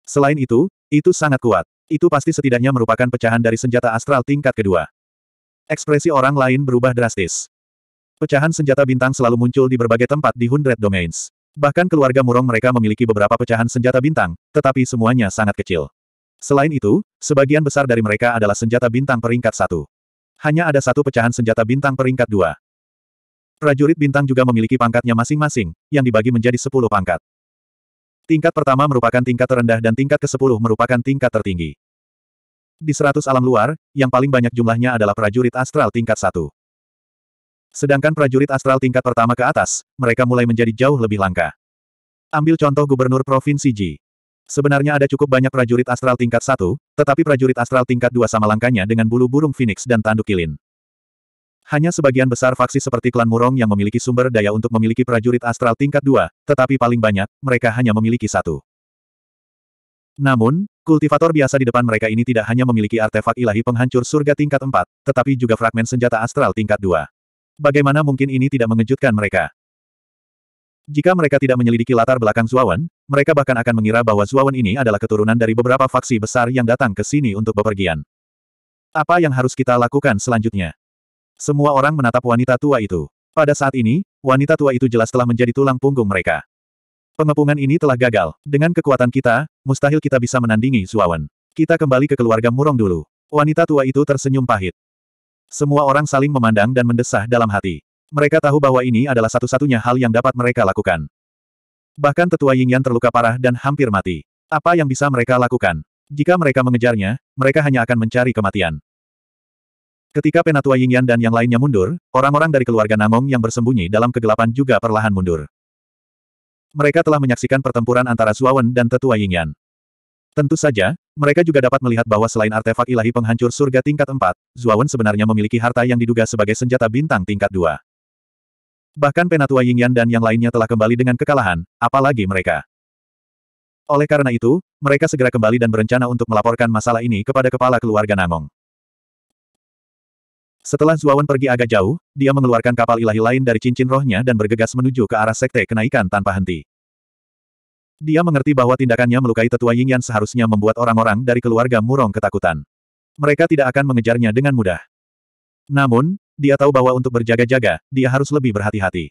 Selain itu, itu sangat kuat. Itu pasti setidaknya merupakan pecahan dari senjata astral tingkat kedua. Ekspresi orang lain berubah drastis. Pecahan senjata bintang selalu muncul di berbagai tempat di Hundred Domains. Bahkan keluarga Murong mereka memiliki beberapa pecahan senjata bintang, tetapi semuanya sangat kecil. Selain itu, sebagian besar dari mereka adalah senjata bintang peringkat satu. Hanya ada satu pecahan senjata bintang peringkat dua. Prajurit bintang juga memiliki pangkatnya masing-masing, yang dibagi menjadi sepuluh pangkat. Tingkat pertama merupakan tingkat terendah dan tingkat ke-10 merupakan tingkat tertinggi. Di seratus alam luar, yang paling banyak jumlahnya adalah prajurit astral tingkat satu. Sedangkan prajurit astral tingkat pertama ke atas, mereka mulai menjadi jauh lebih langka. Ambil contoh Gubernur Provinsi Ji. Sebenarnya ada cukup banyak prajurit astral tingkat satu, tetapi prajurit astral tingkat dua sama langkanya dengan bulu burung phoenix dan tanduk kilin. Hanya sebagian besar faksi seperti klan Murong yang memiliki sumber daya untuk memiliki prajurit astral tingkat dua, tetapi paling banyak, mereka hanya memiliki satu. Namun, kultivator biasa di depan mereka ini tidak hanya memiliki artefak ilahi penghancur surga tingkat empat, tetapi juga fragmen senjata astral tingkat dua. Bagaimana mungkin ini tidak mengejutkan mereka? Jika mereka tidak menyelidiki latar belakang Zuawan, mereka bahkan akan mengira bahwa Zuawan ini adalah keturunan dari beberapa faksi besar yang datang ke sini untuk bepergian. Apa yang harus kita lakukan selanjutnya? Semua orang menatap wanita tua itu. Pada saat ini, wanita tua itu jelas telah menjadi tulang punggung mereka. Pengepungan ini telah gagal. Dengan kekuatan kita, mustahil kita bisa menandingi Zuawan. Kita kembali ke keluarga Murong dulu. Wanita tua itu tersenyum pahit. Semua orang saling memandang dan mendesah dalam hati. Mereka tahu bahwa ini adalah satu-satunya hal yang dapat mereka lakukan. Bahkan tetua Ying Yan terluka parah dan hampir mati. Apa yang bisa mereka lakukan? Jika mereka mengejarnya, mereka hanya akan mencari kematian. Ketika penatua Ying Yan dan yang lainnya mundur, orang-orang dari keluarga Namong yang bersembunyi dalam kegelapan juga perlahan mundur. Mereka telah menyaksikan pertempuran antara Suawan dan tetua Ying Yan. Tentu saja, mereka juga dapat melihat bahwa selain artefak ilahi penghancur surga tingkat 4, Zuawan sebenarnya memiliki harta yang diduga sebagai senjata bintang tingkat 2. Bahkan penatua Yingyan dan yang lainnya telah kembali dengan kekalahan, apalagi mereka. Oleh karena itu, mereka segera kembali dan berencana untuk melaporkan masalah ini kepada kepala keluarga Namong. Setelah Zuawan pergi agak jauh, dia mengeluarkan kapal ilahi lain dari cincin rohnya dan bergegas menuju ke arah sekte kenaikan tanpa henti. Dia mengerti bahwa tindakannya melukai tetua Yingyan seharusnya membuat orang-orang dari keluarga Murong ketakutan. Mereka tidak akan mengejarnya dengan mudah. Namun, dia tahu bahwa untuk berjaga-jaga, dia harus lebih berhati-hati.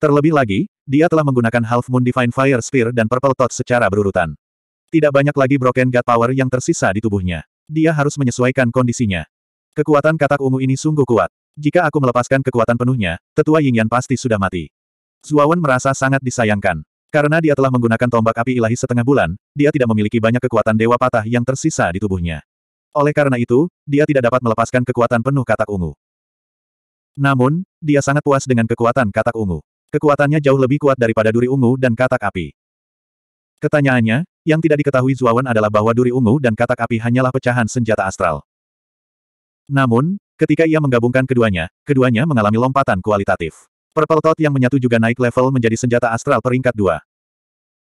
Terlebih lagi, dia telah menggunakan Half Moon Divine Fire Spear dan Purple Tot secara berurutan. Tidak banyak lagi Broken God Power yang tersisa di tubuhnya. Dia harus menyesuaikan kondisinya. Kekuatan katak ungu ini sungguh kuat. Jika aku melepaskan kekuatan penuhnya, tetua Yingyan pasti sudah mati. Zuawan merasa sangat disayangkan. Karena dia telah menggunakan tombak api ilahi setengah bulan, dia tidak memiliki banyak kekuatan dewa patah yang tersisa di tubuhnya. Oleh karena itu, dia tidak dapat melepaskan kekuatan penuh katak ungu. Namun, dia sangat puas dengan kekuatan katak ungu. Kekuatannya jauh lebih kuat daripada duri ungu dan katak api. Ketanyaannya, yang tidak diketahui Zuawan adalah bahwa duri ungu dan katak api hanyalah pecahan senjata astral. Namun, ketika ia menggabungkan keduanya, keduanya mengalami lompatan kualitatif. Purple Toad yang menyatu juga naik level menjadi senjata astral peringkat dua.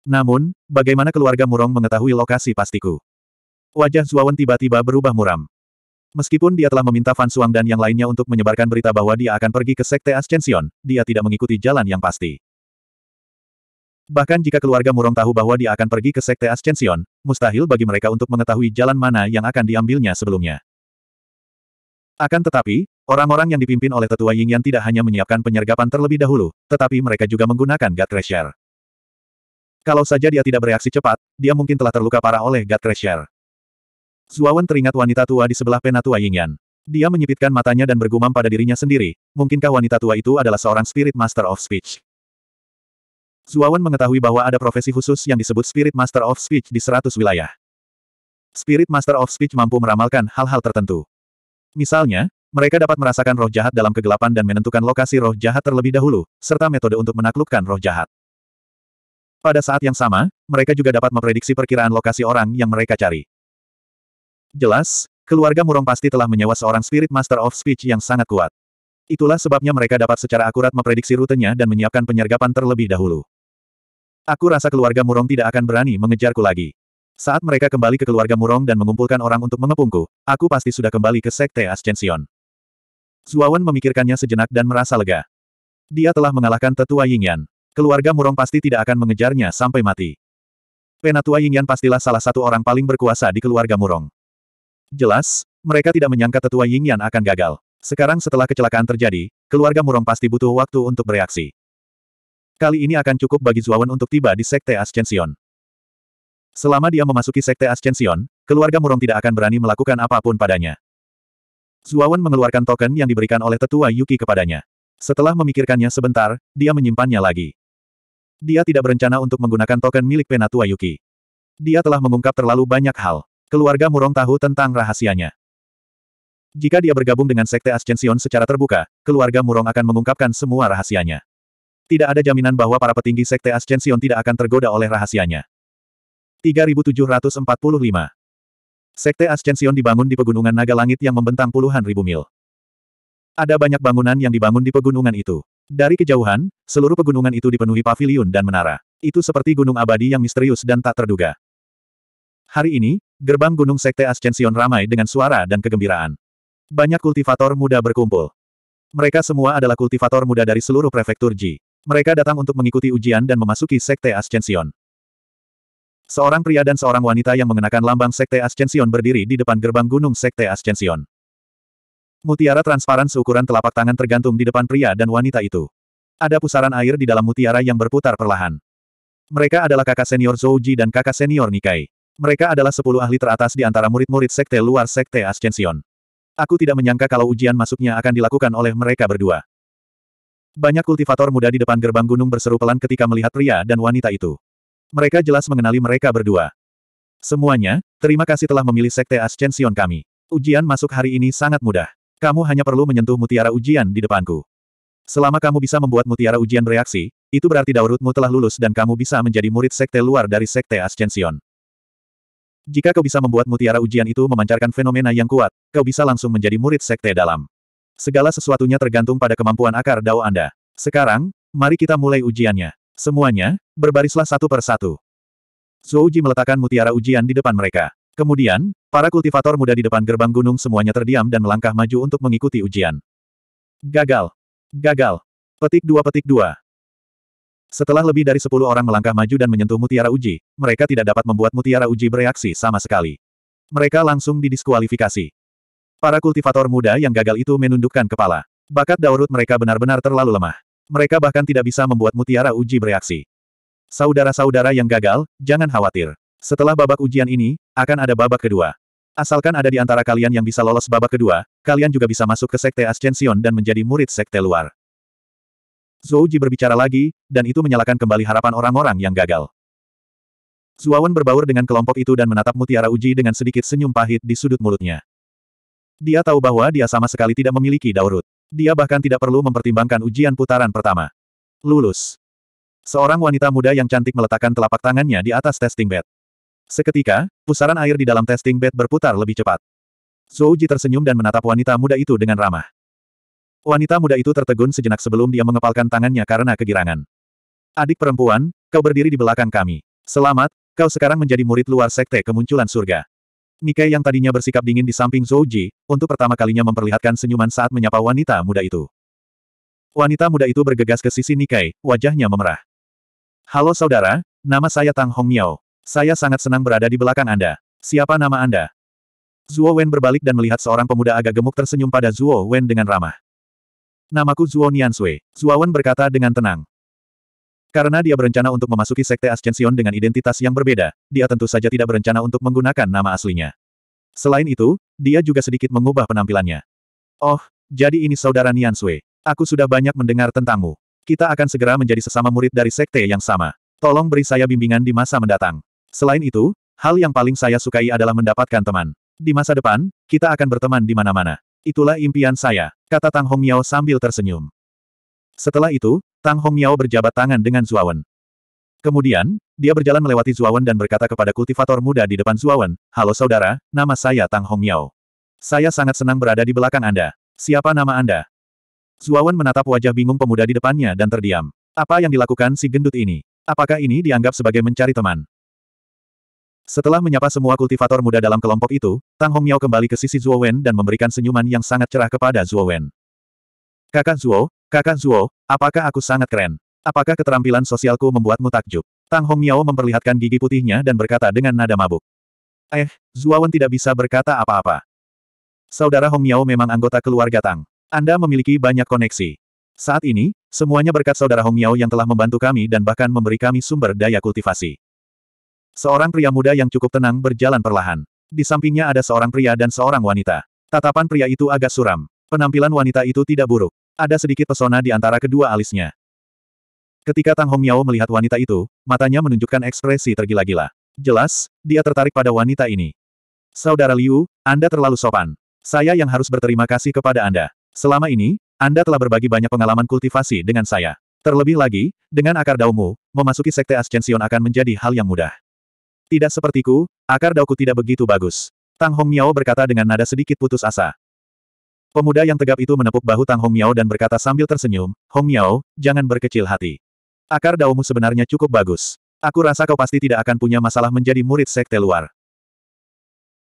Namun, bagaimana keluarga Murong mengetahui lokasi pastiku? Wajah Zuawan tiba-tiba berubah muram. Meskipun dia telah meminta Fan Suang dan yang lainnya untuk menyebarkan berita bahwa dia akan pergi ke Sekte Ascension, dia tidak mengikuti jalan yang pasti. Bahkan jika keluarga Murong tahu bahwa dia akan pergi ke Sekte Ascension, mustahil bagi mereka untuk mengetahui jalan mana yang akan diambilnya sebelumnya. Akan tetapi, orang-orang yang dipimpin oleh tetua Ying Yan tidak hanya menyiapkan penyergapan terlebih dahulu, tetapi mereka juga menggunakan God Treasure. Kalau saja dia tidak bereaksi cepat, dia mungkin telah terluka parah oleh God Treasure. Zuawan teringat wanita tua di sebelah penatua Yingyan. Dia menyipitkan matanya dan bergumam pada dirinya sendiri, mungkinkah wanita tua itu adalah seorang Spirit Master of Speech? Zuawan mengetahui bahwa ada profesi khusus yang disebut Spirit Master of Speech di seratus wilayah. Spirit Master of Speech mampu meramalkan hal-hal tertentu. Misalnya, mereka dapat merasakan roh jahat dalam kegelapan dan menentukan lokasi roh jahat terlebih dahulu, serta metode untuk menaklukkan roh jahat. Pada saat yang sama, mereka juga dapat memprediksi perkiraan lokasi orang yang mereka cari. Jelas, keluarga Murong pasti telah menyewa seorang Spirit Master of Speech yang sangat kuat. Itulah sebabnya mereka dapat secara akurat memprediksi rutenya dan menyiapkan penyergapan terlebih dahulu. Aku rasa keluarga Murong tidak akan berani mengejarku lagi. Saat mereka kembali ke keluarga Murong dan mengumpulkan orang untuk mengepungku, aku pasti sudah kembali ke Sekte Ascension. Zuawan memikirkannya sejenak dan merasa lega. Dia telah mengalahkan tetua Yingyan. Keluarga Murong pasti tidak akan mengejarnya sampai mati. Penatua Yingyan pastilah salah satu orang paling berkuasa di keluarga Murong. Jelas, mereka tidak menyangka tetua Ying Yan akan gagal. Sekarang setelah kecelakaan terjadi, keluarga Murong pasti butuh waktu untuk bereaksi. Kali ini akan cukup bagi Zuawan untuk tiba di Sekte Ascension. Selama dia memasuki Sekte Ascension, keluarga Murong tidak akan berani melakukan apapun padanya. Zuawan mengeluarkan token yang diberikan oleh tetua Yuki kepadanya. Setelah memikirkannya sebentar, dia menyimpannya lagi. Dia tidak berencana untuk menggunakan token milik Penatua Yuki. Dia telah mengungkap terlalu banyak hal. Keluarga Murong tahu tentang rahasianya. Jika dia bergabung dengan Sekte Ascension secara terbuka, keluarga Murong akan mengungkapkan semua rahasianya. Tidak ada jaminan bahwa para petinggi Sekte Ascension tidak akan tergoda oleh rahasianya. 3745 Sekte Ascension dibangun di pegunungan Naga Langit yang membentang puluhan ribu mil. Ada banyak bangunan yang dibangun di pegunungan itu. Dari kejauhan, seluruh pegunungan itu dipenuhi paviliun dan menara. Itu seperti gunung abadi yang misterius dan tak terduga. Hari ini, Gerbang Gunung Sekte Ascension ramai dengan suara dan kegembiraan. Banyak kultivator muda berkumpul. Mereka semua adalah kultivator muda dari seluruh prefektur Ji. Mereka datang untuk mengikuti ujian dan memasuki Sekte Ascension. Seorang pria dan seorang wanita yang mengenakan lambang Sekte Ascension berdiri di depan gerbang Gunung Sekte Ascension. Mutiara transparan seukuran telapak tangan tergantung di depan pria dan wanita itu. Ada pusaran air di dalam mutiara yang berputar perlahan. Mereka adalah kakak senior Zouji dan kakak senior Nikai. Mereka adalah sepuluh ahli teratas di antara murid-murid sekte luar sekte Ascension. Aku tidak menyangka kalau ujian masuknya akan dilakukan oleh mereka berdua. Banyak kultivator muda di depan gerbang gunung berseru pelan ketika melihat pria dan wanita itu. Mereka jelas mengenali mereka berdua. Semuanya, terima kasih telah memilih sekte Ascension kami. Ujian masuk hari ini sangat mudah. Kamu hanya perlu menyentuh mutiara ujian di depanku. Selama kamu bisa membuat mutiara ujian bereaksi, itu berarti daurutmu telah lulus dan kamu bisa menjadi murid sekte luar dari sekte Ascension. Jika kau bisa membuat mutiara ujian itu memancarkan fenomena yang kuat, kau bisa langsung menjadi murid sekte dalam. Segala sesuatunya tergantung pada kemampuan akar dao Anda. Sekarang, mari kita mulai ujiannya. Semuanya, berbarislah satu per satu. Zouji meletakkan mutiara ujian di depan mereka. Kemudian, para kultivator muda di depan gerbang gunung semuanya terdiam dan melangkah maju untuk mengikuti ujian. Gagal. Gagal. Petik dua petik dua. Setelah lebih dari sepuluh orang melangkah maju dan menyentuh mutiara uji, mereka tidak dapat membuat mutiara uji bereaksi sama sekali. Mereka langsung didiskualifikasi. Para kultivator muda yang gagal itu menundukkan kepala. Bakat daurut mereka benar-benar terlalu lemah. Mereka bahkan tidak bisa membuat mutiara uji bereaksi. Saudara-saudara yang gagal, jangan khawatir. Setelah babak ujian ini, akan ada babak kedua. Asalkan ada di antara kalian yang bisa lolos babak kedua, kalian juga bisa masuk ke Sekte Ascension dan menjadi murid Sekte luar. Zouji berbicara lagi, dan itu menyalakan kembali harapan orang-orang yang gagal. Zuawan berbaur dengan kelompok itu dan menatap mutiara uji dengan sedikit senyum pahit di sudut mulutnya. Dia tahu bahwa dia sama sekali tidak memiliki daurut. Dia bahkan tidak perlu mempertimbangkan ujian putaran pertama. Lulus. Seorang wanita muda yang cantik meletakkan telapak tangannya di atas testing bed. Seketika, pusaran air di dalam testing bed berputar lebih cepat. Zouji tersenyum dan menatap wanita muda itu dengan ramah. Wanita muda itu tertegun sejenak sebelum dia mengepalkan tangannya karena kegirangan. Adik perempuan, kau berdiri di belakang kami. Selamat, kau sekarang menjadi murid luar sekte kemunculan surga. nikai yang tadinya bersikap dingin di samping Zouji, untuk pertama kalinya memperlihatkan senyuman saat menyapa wanita muda itu. Wanita muda itu bergegas ke sisi nikai, wajahnya memerah. Halo saudara, nama saya Tang Hong Miao. Saya sangat senang berada di belakang Anda. Siapa nama Anda? Zuo Wen berbalik dan melihat seorang pemuda agak gemuk tersenyum pada Zuo Wen dengan ramah. Namaku Zuo Niansui. Wen berkata dengan tenang. Karena dia berencana untuk memasuki Sekte Ascension dengan identitas yang berbeda, dia tentu saja tidak berencana untuk menggunakan nama aslinya. Selain itu, dia juga sedikit mengubah penampilannya. Oh, jadi ini saudara Niansui. Aku sudah banyak mendengar tentangmu. Kita akan segera menjadi sesama murid dari sekte yang sama. Tolong beri saya bimbingan di masa mendatang. Selain itu, hal yang paling saya sukai adalah mendapatkan teman. Di masa depan, kita akan berteman di mana-mana. Itulah impian saya, kata Tang Hong Miao sambil tersenyum. Setelah itu, Tang Hong Miao berjabat tangan dengan Zuawan. Kemudian, dia berjalan melewati Zuawan dan berkata kepada kultivator muda di depan Zuawan, Halo saudara, nama saya Tang Hong Miao. Saya sangat senang berada di belakang Anda. Siapa nama Anda? Zuawan menatap wajah bingung pemuda di depannya dan terdiam. Apa yang dilakukan si gendut ini? Apakah ini dianggap sebagai mencari teman? Setelah menyapa semua kultivator muda dalam kelompok itu, Tang Miao kembali ke sisi Zhuo Wen dan memberikan senyuman yang sangat cerah kepada Zhuo Wen. Kakak Zhuo, kakak Zhuo, apakah aku sangat keren? Apakah keterampilan sosialku membuatmu takjub? Tang Miao memperlihatkan gigi putihnya dan berkata dengan nada mabuk. Eh, Zhuo Wen tidak bisa berkata apa-apa. Saudara Miao memang anggota keluarga Tang. Anda memiliki banyak koneksi. Saat ini, semuanya berkat saudara Miao yang telah membantu kami dan bahkan memberi kami sumber daya kultivasi. Seorang pria muda yang cukup tenang berjalan perlahan. Di sampingnya ada seorang pria dan seorang wanita. Tatapan pria itu agak suram. Penampilan wanita itu tidak buruk. Ada sedikit pesona di antara kedua alisnya. Ketika Tang Hongmiao melihat wanita itu, matanya menunjukkan ekspresi tergila-gila. Jelas, dia tertarik pada wanita ini. Saudara Liu, Anda terlalu sopan. Saya yang harus berterima kasih kepada Anda. Selama ini, Anda telah berbagi banyak pengalaman kultivasi dengan saya. Terlebih lagi, dengan akar daumu, memasuki sekte ascension akan menjadi hal yang mudah. Tidak sepertiku, akar dauku tidak begitu bagus. Tang Hong Miao berkata dengan nada sedikit putus asa. Pemuda yang tegap itu menepuk bahu Tang Hong Miao dan berkata sambil tersenyum, Hong Miao, jangan berkecil hati. Akar daumu sebenarnya cukup bagus. Aku rasa kau pasti tidak akan punya masalah menjadi murid sekte luar.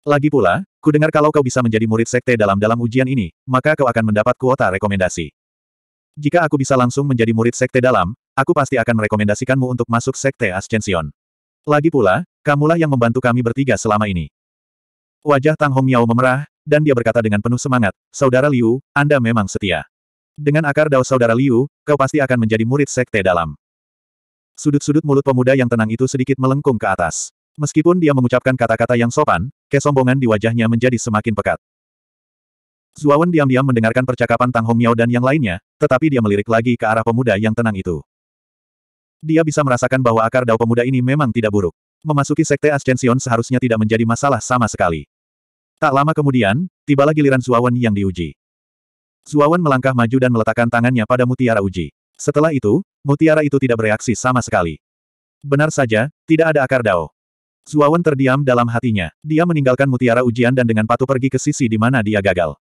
Lagi pula, ku dengar kalau kau bisa menjadi murid sekte dalam-dalam ujian ini, maka kau akan mendapat kuota rekomendasi. Jika aku bisa langsung menjadi murid sekte dalam, aku pasti akan merekomendasikanmu untuk masuk sekte Ascension. Lagi pula, Kamulah yang membantu kami bertiga selama ini. Wajah Tang Hong Miao memerah, dan dia berkata dengan penuh semangat, Saudara Liu, Anda memang setia. Dengan akar dao Saudara Liu, kau pasti akan menjadi murid sekte dalam. Sudut-sudut mulut pemuda yang tenang itu sedikit melengkung ke atas. Meskipun dia mengucapkan kata-kata yang sopan, kesombongan di wajahnya menjadi semakin pekat. Zuawan diam-diam mendengarkan percakapan Tang Hong Miao dan yang lainnya, tetapi dia melirik lagi ke arah pemuda yang tenang itu. Dia bisa merasakan bahwa akar dao pemuda ini memang tidak buruk. Memasuki Sekte Ascension seharusnya tidak menjadi masalah sama sekali. Tak lama kemudian, tibalah giliran Zuawan yang diuji. Zuawan melangkah maju dan meletakkan tangannya pada mutiara uji. Setelah itu, mutiara itu tidak bereaksi sama sekali. Benar saja, tidak ada akar dao. Zuawan terdiam dalam hatinya. Dia meninggalkan mutiara ujian dan dengan patuh pergi ke sisi di mana dia gagal.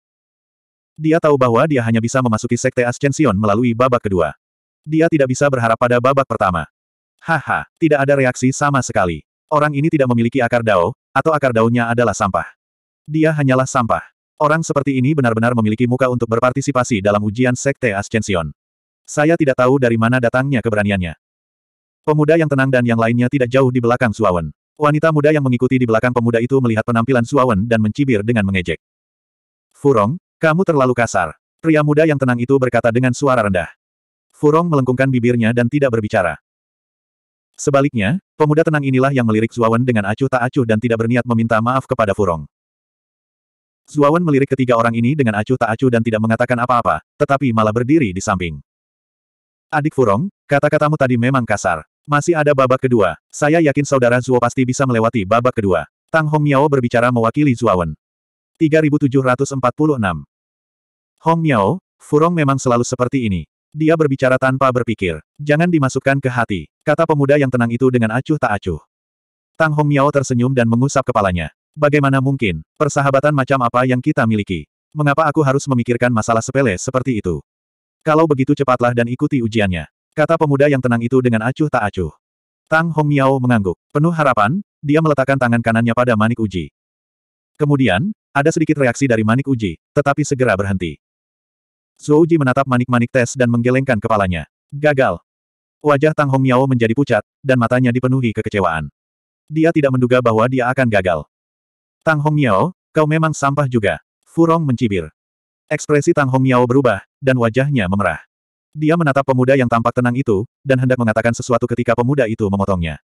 Dia tahu bahwa dia hanya bisa memasuki Sekte Ascension melalui babak kedua. Dia tidak bisa berharap pada babak pertama. Haha, tidak ada reaksi sama sekali. Orang ini tidak memiliki akar dao, atau akar daunnya adalah sampah. Dia hanyalah sampah. Orang seperti ini benar-benar memiliki muka untuk berpartisipasi dalam ujian Sekte Ascension. Saya tidak tahu dari mana datangnya keberaniannya. Pemuda yang tenang dan yang lainnya tidak jauh di belakang Suawen. Wanita muda yang mengikuti di belakang pemuda itu melihat penampilan Suawen dan mencibir dengan mengejek. Furong, kamu terlalu kasar. Pria muda yang tenang itu berkata dengan suara rendah. Furong melengkungkan bibirnya dan tidak berbicara. Sebaliknya, pemuda tenang inilah yang melirik Zuawan dengan acuh tak acuh dan tidak berniat meminta maaf kepada Furong. Zuawan melirik ketiga orang ini dengan acuh tak acuh dan tidak mengatakan apa-apa, tetapi malah berdiri di samping. Adik Furong, kata-katamu tadi memang kasar. Masih ada babak kedua. Saya yakin saudara Zuo pasti bisa melewati babak kedua. Tang Hong Miao berbicara mewakili Zuawan. 3746 Hong Miao, Furong memang selalu seperti ini. Dia berbicara tanpa berpikir. Jangan dimasukkan ke hati, kata pemuda yang tenang itu dengan acuh tak acuh. Tang Hong Miao tersenyum dan mengusap kepalanya. Bagaimana mungkin, persahabatan macam apa yang kita miliki? Mengapa aku harus memikirkan masalah sepele seperti itu? Kalau begitu cepatlah dan ikuti ujiannya. Kata pemuda yang tenang itu dengan acuh tak acuh. Tang Hong Miao mengangguk. Penuh harapan, dia meletakkan tangan kanannya pada manik uji. Kemudian, ada sedikit reaksi dari manik uji, tetapi segera berhenti. Zouji menatap manik-manik tes dan menggelengkan kepalanya. Gagal. Wajah Tang Hong Miao menjadi pucat, dan matanya dipenuhi kekecewaan. Dia tidak menduga bahwa dia akan gagal. Tang Hong Miao, kau memang sampah juga. Furong mencibir. Ekspresi Tang Hong Miao berubah, dan wajahnya memerah. Dia menatap pemuda yang tampak tenang itu, dan hendak mengatakan sesuatu ketika pemuda itu memotongnya.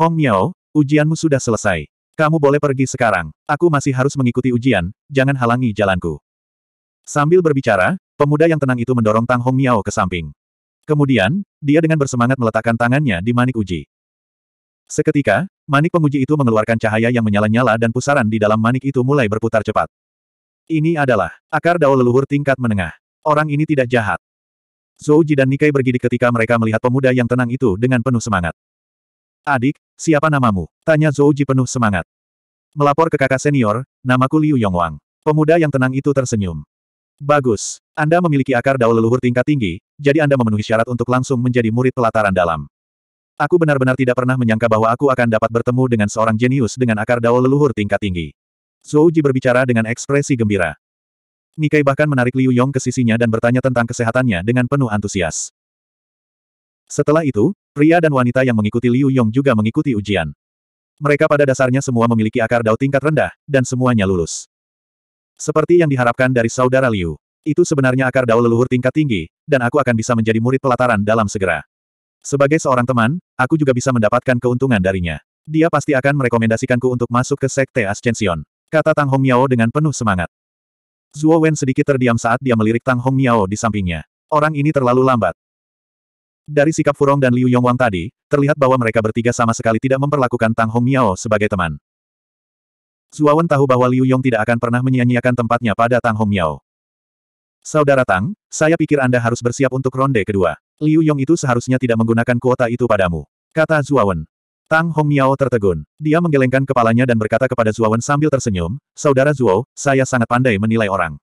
Hong Miao, ujianmu sudah selesai. Kamu boleh pergi sekarang. Aku masih harus mengikuti ujian, jangan halangi jalanku. Sambil berbicara, pemuda yang tenang itu mendorong Tang Hong Miao ke samping. Kemudian, dia dengan bersemangat meletakkan tangannya di manik uji. Seketika, manik penguji itu mengeluarkan cahaya yang menyala-nyala dan pusaran di dalam manik itu mulai berputar cepat. Ini adalah akar dao leluhur tingkat menengah. Orang ini tidak jahat. Zhou Ji dan Nikai bergidik ketika mereka melihat pemuda yang tenang itu dengan penuh semangat. Adik, siapa namamu? Tanya Zhou Ji penuh semangat. Melapor ke kakak senior, namaku Liu Yongwang. Pemuda yang tenang itu tersenyum. Bagus. Anda memiliki akar dao leluhur tingkat tinggi, jadi Anda memenuhi syarat untuk langsung menjadi murid pelataran dalam. Aku benar-benar tidak pernah menyangka bahwa aku akan dapat bertemu dengan seorang jenius dengan akar dao leluhur tingkat tinggi. Zhou Ji berbicara dengan ekspresi gembira. Nikai bahkan menarik Liu Yong ke sisinya dan bertanya tentang kesehatannya dengan penuh antusias. Setelah itu, pria dan wanita yang mengikuti Liu Yong juga mengikuti ujian. Mereka pada dasarnya semua memiliki akar dao tingkat rendah, dan semuanya lulus. Seperti yang diharapkan dari saudara Liu. Itu sebenarnya akar dao leluhur tingkat tinggi, dan aku akan bisa menjadi murid pelataran dalam segera. Sebagai seorang teman, aku juga bisa mendapatkan keuntungan darinya. Dia pasti akan merekomendasikanku untuk masuk ke Sekte Ascension. Kata Tang Hong Miao dengan penuh semangat. Zhuo Wen sedikit terdiam saat dia melirik Tang Hong Miao di sampingnya. Orang ini terlalu lambat. Dari sikap Furong dan Liu Yongwang tadi, terlihat bahwa mereka bertiga sama sekali tidak memperlakukan Tang Hong Miao sebagai teman. Zuawan tahu bahwa Liu Yong tidak akan pernah menyia-nyiakan tempatnya pada Tang Hong Miao. Saudara Tang, saya pikir Anda harus bersiap untuk ronde kedua. Liu Yong itu seharusnya tidak menggunakan kuota itu padamu. Kata Zuawan. Tang Hong Miao tertegun. Dia menggelengkan kepalanya dan berkata kepada Zuawan sambil tersenyum, Saudara Zuo, saya sangat pandai menilai orang.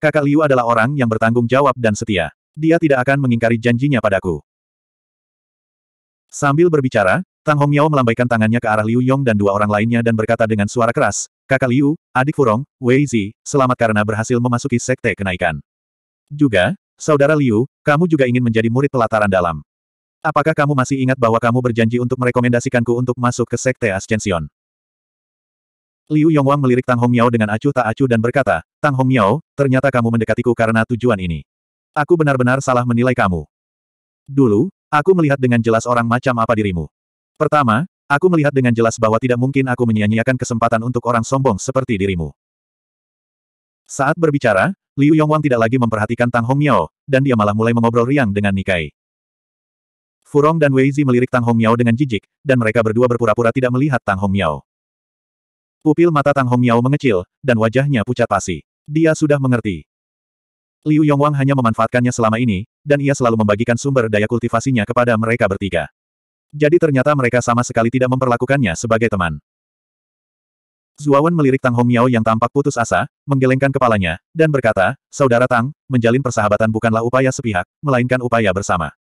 Kakak Liu adalah orang yang bertanggung jawab dan setia. Dia tidak akan mengingkari janjinya padaku. Sambil berbicara, Tang Hong Miao melambaikan tangannya ke arah Liu Yong dan dua orang lainnya dan berkata dengan suara keras, Kakak Liu, adik Furong, Wei Zi, selamat karena berhasil memasuki sekte kenaikan. Juga, saudara Liu, kamu juga ingin menjadi murid pelataran dalam. Apakah kamu masih ingat bahwa kamu berjanji untuk merekomendasikanku untuk masuk ke sekte Ascension? Liu Yongwang melirik Tang Hongmiao dengan acuh tak acuh dan berkata, Tang Hongmiao, ternyata kamu mendekatiku karena tujuan ini. Aku benar-benar salah menilai kamu. Dulu, aku melihat dengan jelas orang macam apa dirimu. Pertama, Aku melihat dengan jelas bahwa tidak mungkin aku menyia-nyiakan kesempatan untuk orang sombong seperti dirimu. Saat berbicara, Liu Yongwang tidak lagi memperhatikan Tang Hongmiao, dan dia malah mulai mengobrol riang dengan Nikai. Furong dan Wei Weizi melirik Tang Hongmiao dengan jijik, dan mereka berdua berpura-pura tidak melihat Tang Hongmiao. Pupil mata Tang Hongmiao mengecil, dan wajahnya pucat pasi. Dia sudah mengerti. Liu Yongwang hanya memanfaatkannya selama ini, dan ia selalu membagikan sumber daya kultivasinya kepada mereka bertiga. Jadi ternyata mereka sama sekali tidak memperlakukannya sebagai teman. Zuawan melirik Tang Hongmiao yang tampak putus asa, menggelengkan kepalanya, dan berkata, Saudara Tang, menjalin persahabatan bukanlah upaya sepihak, melainkan upaya bersama.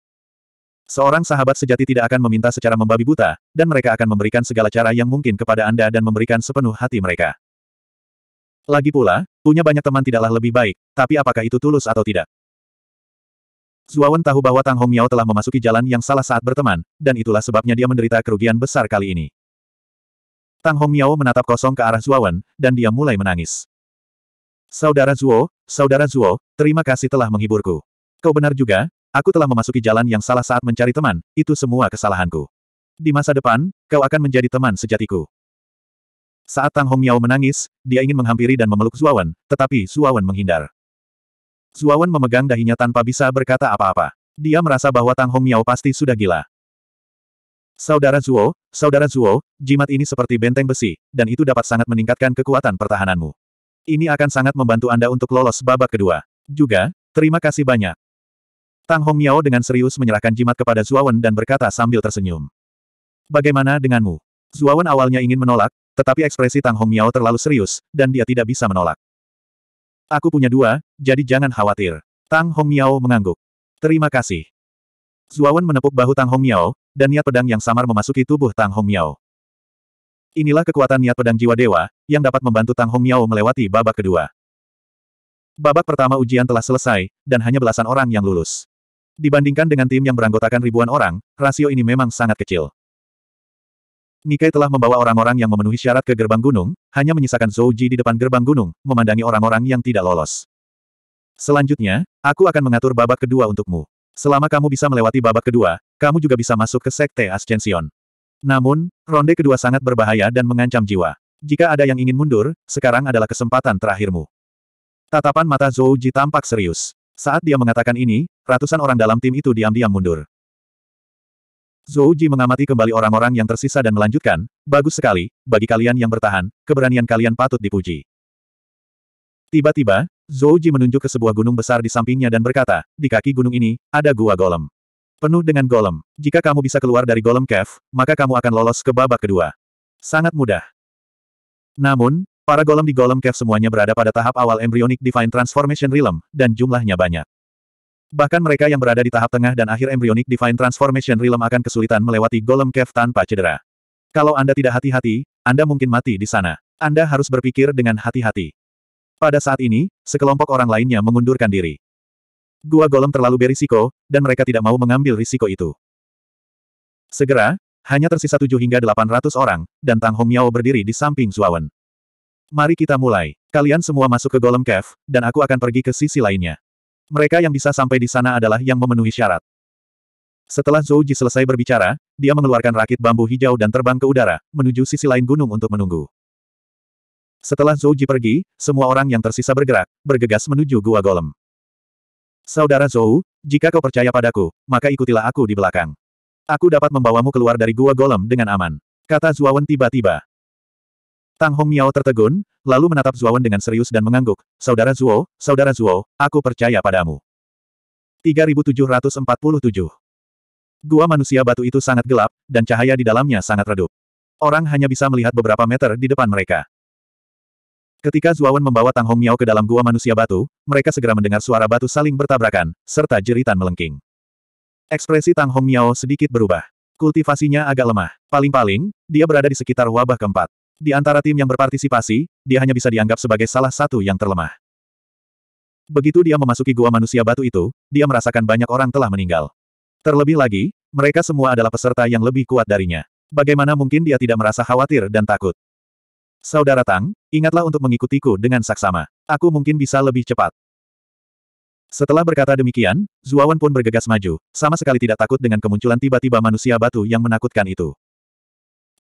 Seorang sahabat sejati tidak akan meminta secara membabi buta, dan mereka akan memberikan segala cara yang mungkin kepada Anda dan memberikan sepenuh hati mereka. Lagi pula, punya banyak teman tidaklah lebih baik, tapi apakah itu tulus atau tidak? Zuawan tahu bahwa Tang Hong Miao telah memasuki jalan yang salah saat berteman, dan itulah sebabnya dia menderita kerugian besar kali ini. Tang Hong Miao menatap kosong ke arah Zuawan, dan dia mulai menangis. Saudara Zuo, Saudara Zuo, terima kasih telah menghiburku. Kau benar juga, aku telah memasuki jalan yang salah saat mencari teman, itu semua kesalahanku. Di masa depan, kau akan menjadi teman sejatiku. Saat Tang Hong Miao menangis, dia ingin menghampiri dan memeluk Zuawan, tetapi Zuawan menghindar. Zuawan memegang dahinya tanpa bisa berkata apa-apa. Dia merasa bahwa Tang Hong Miao pasti sudah gila. Saudara Zuo, Saudara Zuo, jimat ini seperti benteng besi, dan itu dapat sangat meningkatkan kekuatan pertahananmu. Ini akan sangat membantu Anda untuk lolos babak kedua. Juga, terima kasih banyak. Tang Hong Miao dengan serius menyerahkan jimat kepada Zuawan dan berkata sambil tersenyum. Bagaimana denganmu? Zuawan awalnya ingin menolak, tetapi ekspresi Tang Hong Miao terlalu serius, dan dia tidak bisa menolak. Aku punya dua, jadi jangan khawatir. Tang Hong Miao mengangguk. Terima kasih. Zuawan menepuk bahu Tang Hong Miao, dan niat pedang yang samar memasuki tubuh Tang Hong Miao. Inilah kekuatan niat pedang jiwa dewa, yang dapat membantu Tang Hong Miao melewati babak kedua. Babak pertama ujian telah selesai, dan hanya belasan orang yang lulus. Dibandingkan dengan tim yang beranggotakan ribuan orang, rasio ini memang sangat kecil. Nikai telah membawa orang-orang yang memenuhi syarat ke gerbang gunung, hanya menyisakan Zhou Ji di depan gerbang gunung, memandangi orang-orang yang tidak lolos. Selanjutnya, aku akan mengatur babak kedua untukmu. Selama kamu bisa melewati babak kedua, kamu juga bisa masuk ke Sekte Ascension. Namun, ronde kedua sangat berbahaya dan mengancam jiwa. Jika ada yang ingin mundur, sekarang adalah kesempatan terakhirmu. Tatapan mata Zhou Ji tampak serius. Saat dia mengatakan ini, ratusan orang dalam tim itu diam-diam mundur. Zhou Ji mengamati kembali orang-orang yang tersisa dan melanjutkan, bagus sekali, bagi kalian yang bertahan, keberanian kalian patut dipuji. Tiba-tiba, Zhou Ji menunjuk ke sebuah gunung besar di sampingnya dan berkata, di kaki gunung ini, ada gua golem. Penuh dengan golem. Jika kamu bisa keluar dari golem cave, maka kamu akan lolos ke babak kedua. Sangat mudah. Namun, para golem di golem cave semuanya berada pada tahap awal embryonic Divine Transformation Realm, dan jumlahnya banyak. Bahkan mereka yang berada di tahap tengah dan akhir embryonic divine transformation realm akan kesulitan melewati golem cave tanpa cedera. Kalau Anda tidak hati-hati, Anda mungkin mati di sana. Anda harus berpikir dengan hati-hati. Pada saat ini, sekelompok orang lainnya mengundurkan diri. Gua golem terlalu berisiko, dan mereka tidak mau mengambil risiko itu. Segera, hanya tersisa 7 hingga 800 orang, dan Tang Hong Miao berdiri di samping Zuawan. Mari kita mulai. Kalian semua masuk ke Golem Cave, dan aku akan pergi ke sisi lainnya. Mereka yang bisa sampai di sana adalah yang memenuhi syarat. Setelah Zhou Ji selesai berbicara, dia mengeluarkan rakit bambu hijau dan terbang ke udara, menuju sisi lain gunung untuk menunggu. Setelah Zhou Ji pergi, semua orang yang tersisa bergerak, bergegas menuju Gua Golem. Saudara Zhou, jika kau percaya padaku, maka ikutilah aku di belakang. Aku dapat membawamu keluar dari Gua Golem dengan aman. Kata Zhuawan tiba-tiba. Tang Hong Miao tertegun, lalu menatap Zuowen dengan serius dan mengangguk. Saudara Zuo, Saudara Zuo, aku percaya padamu. 3747 Gua manusia batu itu sangat gelap, dan cahaya di dalamnya sangat redup. Orang hanya bisa melihat beberapa meter di depan mereka. Ketika Zuawan membawa Tang Hong Miao ke dalam gua manusia batu, mereka segera mendengar suara batu saling bertabrakan, serta jeritan melengking. Ekspresi Tang Hong Miao sedikit berubah. Kultivasinya agak lemah. Paling-paling, dia berada di sekitar wabah keempat. Di antara tim yang berpartisipasi, dia hanya bisa dianggap sebagai salah satu yang terlemah. Begitu dia memasuki gua manusia batu itu, dia merasakan banyak orang telah meninggal. Terlebih lagi, mereka semua adalah peserta yang lebih kuat darinya. Bagaimana mungkin dia tidak merasa khawatir dan takut? Saudara Tang, ingatlah untuk mengikutiku dengan saksama. Aku mungkin bisa lebih cepat. Setelah berkata demikian, Zuawan pun bergegas maju, sama sekali tidak takut dengan kemunculan tiba-tiba manusia batu yang menakutkan itu.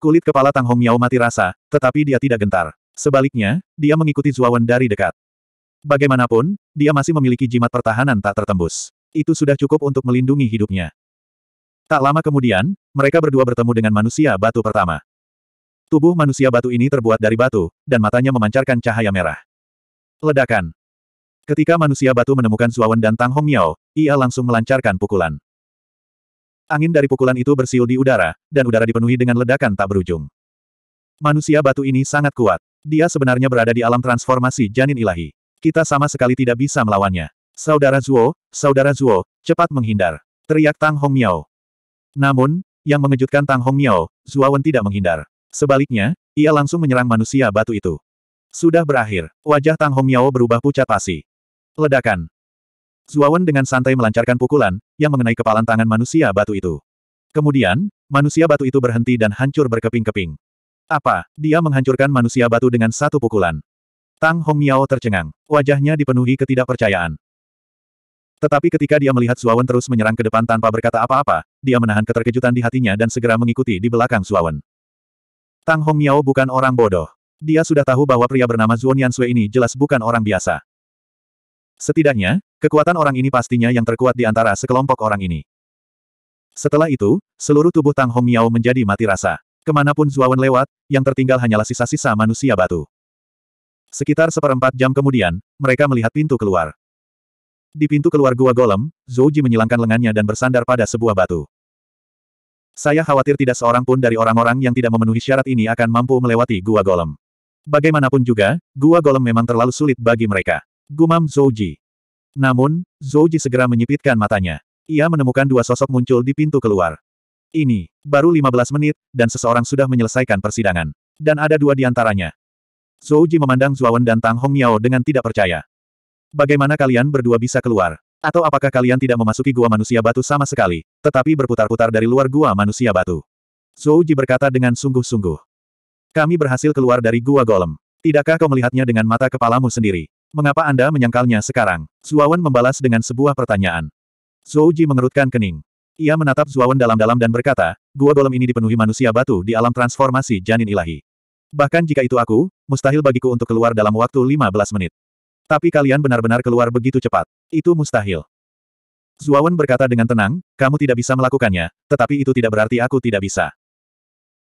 Kulit kepala Tang Hong Miao mati rasa, tetapi dia tidak gentar. Sebaliknya, dia mengikuti Zuawan dari dekat. Bagaimanapun, dia masih memiliki jimat pertahanan tak tertembus. Itu sudah cukup untuk melindungi hidupnya. Tak lama kemudian, mereka berdua bertemu dengan manusia batu pertama. Tubuh manusia batu ini terbuat dari batu, dan matanya memancarkan cahaya merah. Ledakan. Ketika manusia batu menemukan Zuawan dan Tang Hong Miao, ia langsung melancarkan pukulan. Angin dari pukulan itu bersiul di udara, dan udara dipenuhi dengan ledakan tak berujung. Manusia batu ini sangat kuat. Dia sebenarnya berada di alam transformasi janin ilahi. Kita sama sekali tidak bisa melawannya. Saudara Zuo, Saudara Zuo, cepat menghindar. Teriak Tang Hong Miao. Namun, yang mengejutkan Tang Hong Miao, Zuo Wen tidak menghindar. Sebaliknya, ia langsung menyerang manusia batu itu. Sudah berakhir, wajah Tang Hong Miao berubah pucat pasi. Ledakan. Zuawan dengan santai melancarkan pukulan, yang mengenai kepalan tangan manusia batu itu. Kemudian, manusia batu itu berhenti dan hancur berkeping-keping. Apa? Dia menghancurkan manusia batu dengan satu pukulan. Tang Hong Miao tercengang. Wajahnya dipenuhi ketidakpercayaan. Tetapi ketika dia melihat Zuawan terus menyerang ke depan tanpa berkata apa-apa, dia menahan keterkejutan di hatinya dan segera mengikuti di belakang Zuawan. Tang Hong Miao bukan orang bodoh. Dia sudah tahu bahwa pria bernama Zuan Yansue ini jelas bukan orang biasa. Setidaknya, kekuatan orang ini pastinya yang terkuat di antara sekelompok orang ini. Setelah itu, seluruh tubuh Tang Hong Miao menjadi mati rasa. Kemanapun Zuawan lewat, yang tertinggal hanyalah sisa-sisa manusia batu. Sekitar seperempat jam kemudian, mereka melihat pintu keluar. Di pintu keluar gua golem, Zhou Ji menyilangkan lengannya dan bersandar pada sebuah batu. Saya khawatir tidak seorang pun dari orang-orang yang tidak memenuhi syarat ini akan mampu melewati gua golem. Bagaimanapun juga, gua golem memang terlalu sulit bagi mereka. Gumam Zouji. Namun, Zouji segera menyipitkan matanya. Ia menemukan dua sosok muncul di pintu keluar. Ini, baru 15 menit, dan seseorang sudah menyelesaikan persidangan. Dan ada dua di antaranya. Zouji memandang Zuawan dan Tang Hong Miao dengan tidak percaya. Bagaimana kalian berdua bisa keluar? Atau apakah kalian tidak memasuki gua manusia batu sama sekali, tetapi berputar-putar dari luar gua manusia batu? Zouji berkata dengan sungguh-sungguh. Kami berhasil keluar dari gua golem. Tidakkah kau melihatnya dengan mata kepalamu sendiri? Mengapa Anda menyangkalnya sekarang? Zuawan membalas dengan sebuah pertanyaan. Ji mengerutkan kening. Ia menatap Zuawan dalam-dalam dan berkata, gua golem ini dipenuhi manusia batu di alam transformasi janin ilahi. Bahkan jika itu aku, mustahil bagiku untuk keluar dalam waktu 15 menit. Tapi kalian benar-benar keluar begitu cepat. Itu mustahil. Zuawan berkata dengan tenang, kamu tidak bisa melakukannya, tetapi itu tidak berarti aku tidak bisa.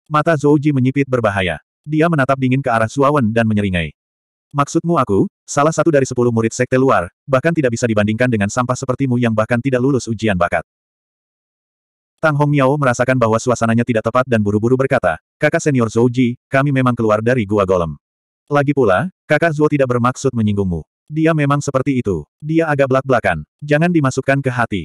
Mata Ji menyipit berbahaya. Dia menatap dingin ke arah Zuawan dan menyeringai. Maksudmu aku, salah satu dari sepuluh murid sekte luar, bahkan tidak bisa dibandingkan dengan sampah sepertimu yang bahkan tidak lulus ujian bakat. Tang Hong Miao merasakan bahwa suasananya tidak tepat dan buru-buru berkata, kakak senior Zhou Ji, kami memang keluar dari gua golem. Lagi pula, kakak Zhou tidak bermaksud menyinggungmu. Dia memang seperti itu. Dia agak belak-belakan. Jangan dimasukkan ke hati.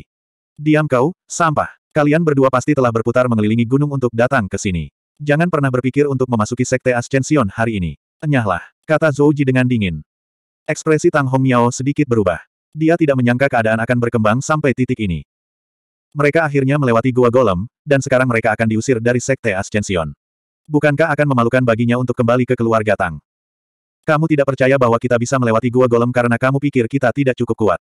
Diam kau, sampah. Kalian berdua pasti telah berputar mengelilingi gunung untuk datang ke sini. Jangan pernah berpikir untuk memasuki sekte Ascension hari ini. Enyahlah. Kata Zhou Ji dengan dingin. Ekspresi Tang Hong Miao sedikit berubah. Dia tidak menyangka keadaan akan berkembang sampai titik ini. Mereka akhirnya melewati Gua Golem, dan sekarang mereka akan diusir dari Sekte Ascension. Bukankah akan memalukan baginya untuk kembali ke keluarga Tang? Kamu tidak percaya bahwa kita bisa melewati Gua Golem karena kamu pikir kita tidak cukup kuat.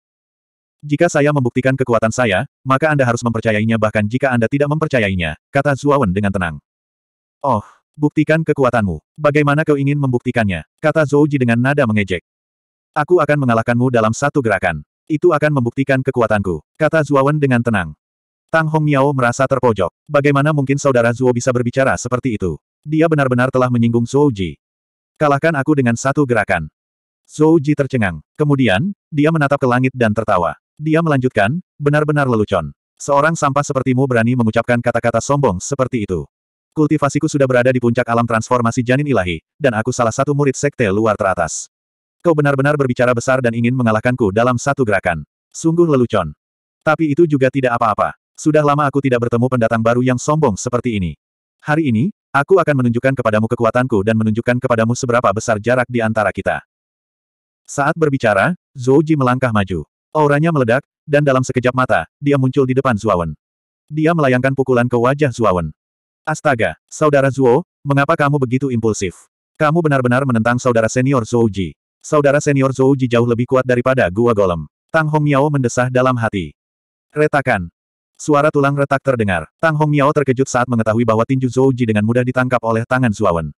Jika saya membuktikan kekuatan saya, maka Anda harus mempercayainya bahkan jika Anda tidak mempercayainya, kata Zuawan dengan tenang. Oh, Buktikan kekuatanmu. Bagaimana kau ingin membuktikannya? Kata Zouji dengan nada mengejek. Aku akan mengalahkanmu dalam satu gerakan. Itu akan membuktikan kekuatanku. Kata Zuawan dengan tenang. Tang Hong Miao merasa terpojok. Bagaimana mungkin saudara Zuo bisa berbicara seperti itu? Dia benar-benar telah menyinggung Zouji. Kalahkan aku dengan satu gerakan. Zouji tercengang. Kemudian, dia menatap ke langit dan tertawa. Dia melanjutkan, benar-benar lelucon. Seorang sampah sepertimu berani mengucapkan kata-kata sombong seperti itu. Kultivasiku sudah berada di puncak alam transformasi janin ilahi, dan aku salah satu murid sekte luar teratas. Kau benar-benar berbicara besar dan ingin mengalahkanku dalam satu gerakan. Sungguh lelucon. Tapi itu juga tidak apa-apa. Sudah lama aku tidak bertemu pendatang baru yang sombong seperti ini. Hari ini, aku akan menunjukkan kepadamu kekuatanku dan menunjukkan kepadamu seberapa besar jarak di antara kita. Saat berbicara, Zouji melangkah maju. Auranya meledak, dan dalam sekejap mata, dia muncul di depan Zuawan. Dia melayangkan pukulan ke wajah Zuawan. Astaga, saudara Zuo, mengapa kamu begitu impulsif? Kamu benar-benar menentang saudara senior Ji. Saudara senior Ji jauh lebih kuat daripada gua golem. Tang Hong Miao mendesah dalam hati. Retakan. Suara tulang retak terdengar. Tang Hong Miao terkejut saat mengetahui bahwa tinju Ji dengan mudah ditangkap oleh tangan Wen.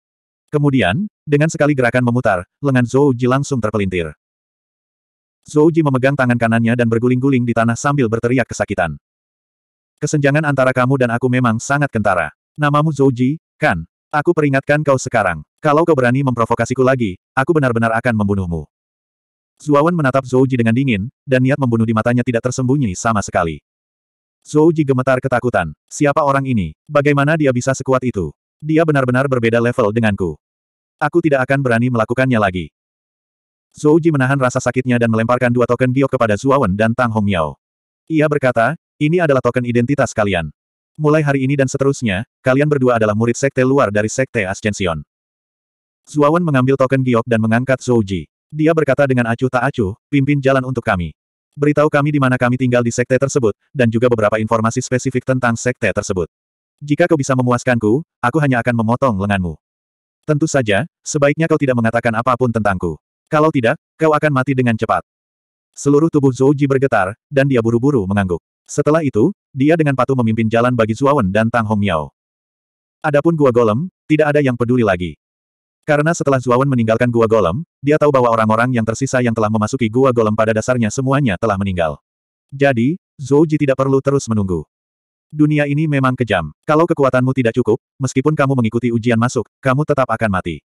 Kemudian, dengan sekali gerakan memutar, lengan Ji langsung terpelintir. Ji memegang tangan kanannya dan berguling-guling di tanah sambil berteriak kesakitan. Kesenjangan antara kamu dan aku memang sangat kentara. Namamu Zouji, kan? Aku peringatkan kau sekarang. Kalau kau berani memprovokasiku lagi, aku benar-benar akan membunuhmu. Zuawan menatap Zouji dengan dingin, dan niat membunuh di matanya tidak tersembunyi sama sekali. Zouji gemetar ketakutan. Siapa orang ini? Bagaimana dia bisa sekuat itu? Dia benar-benar berbeda level denganku. Aku tidak akan berani melakukannya lagi. Zouji menahan rasa sakitnya dan melemparkan dua token giok kepada Zuawan dan Tang Miao. Ia berkata, ini adalah token identitas kalian. Mulai hari ini dan seterusnya, kalian berdua adalah murid sekte luar dari sekte Ascension. Zuawan mengambil token giok dan mengangkat Zouji. Dia berkata dengan acuh tak acuh, pimpin jalan untuk kami. Beritahu kami di mana kami tinggal di sekte tersebut, dan juga beberapa informasi spesifik tentang sekte tersebut. Jika kau bisa memuaskanku, aku hanya akan memotong lenganmu. Tentu saja, sebaiknya kau tidak mengatakan apapun tentangku. Kalau tidak, kau akan mati dengan cepat. Seluruh tubuh Zouji bergetar, dan dia buru-buru mengangguk. Setelah itu, dia dengan patuh memimpin jalan bagi Zuawan dan Tang Hong Miao. Adapun Gua Golem, tidak ada yang peduli lagi. Karena setelah Zuawan meninggalkan Gua Golem, dia tahu bahwa orang-orang yang tersisa yang telah memasuki Gua Golem pada dasarnya semuanya telah meninggal. Jadi, Ji tidak perlu terus menunggu. Dunia ini memang kejam. Kalau kekuatanmu tidak cukup, meskipun kamu mengikuti ujian masuk, kamu tetap akan mati.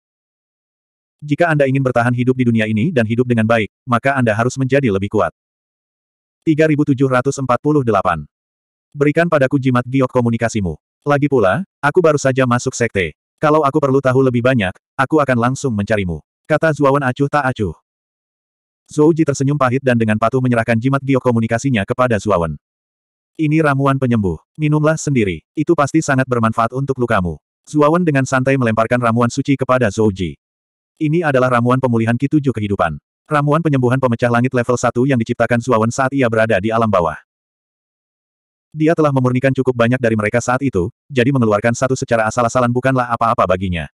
Jika Anda ingin bertahan hidup di dunia ini dan hidup dengan baik, maka Anda harus menjadi lebih kuat. 3748. Berikan padaku jimat giok komunikasimu. Lagi pula, aku baru saja masuk sekte. Kalau aku perlu tahu lebih banyak, aku akan langsung mencarimu. Kata Zuawan acuh tak acuh. Ji tersenyum pahit dan dengan patuh menyerahkan jimat giok komunikasinya kepada Zuawan. Ini ramuan penyembuh. Minumlah sendiri. Itu pasti sangat bermanfaat untuk lukamu. Zuawan dengan santai melemparkan ramuan suci kepada Ji. Ini adalah ramuan pemulihan Ki Tujuh Kehidupan. Ramuan penyembuhan pemecah langit level 1 yang diciptakan Suawan saat ia berada di alam bawah. Dia telah memurnikan cukup banyak dari mereka saat itu, jadi mengeluarkan satu secara asal-asalan bukanlah apa-apa baginya.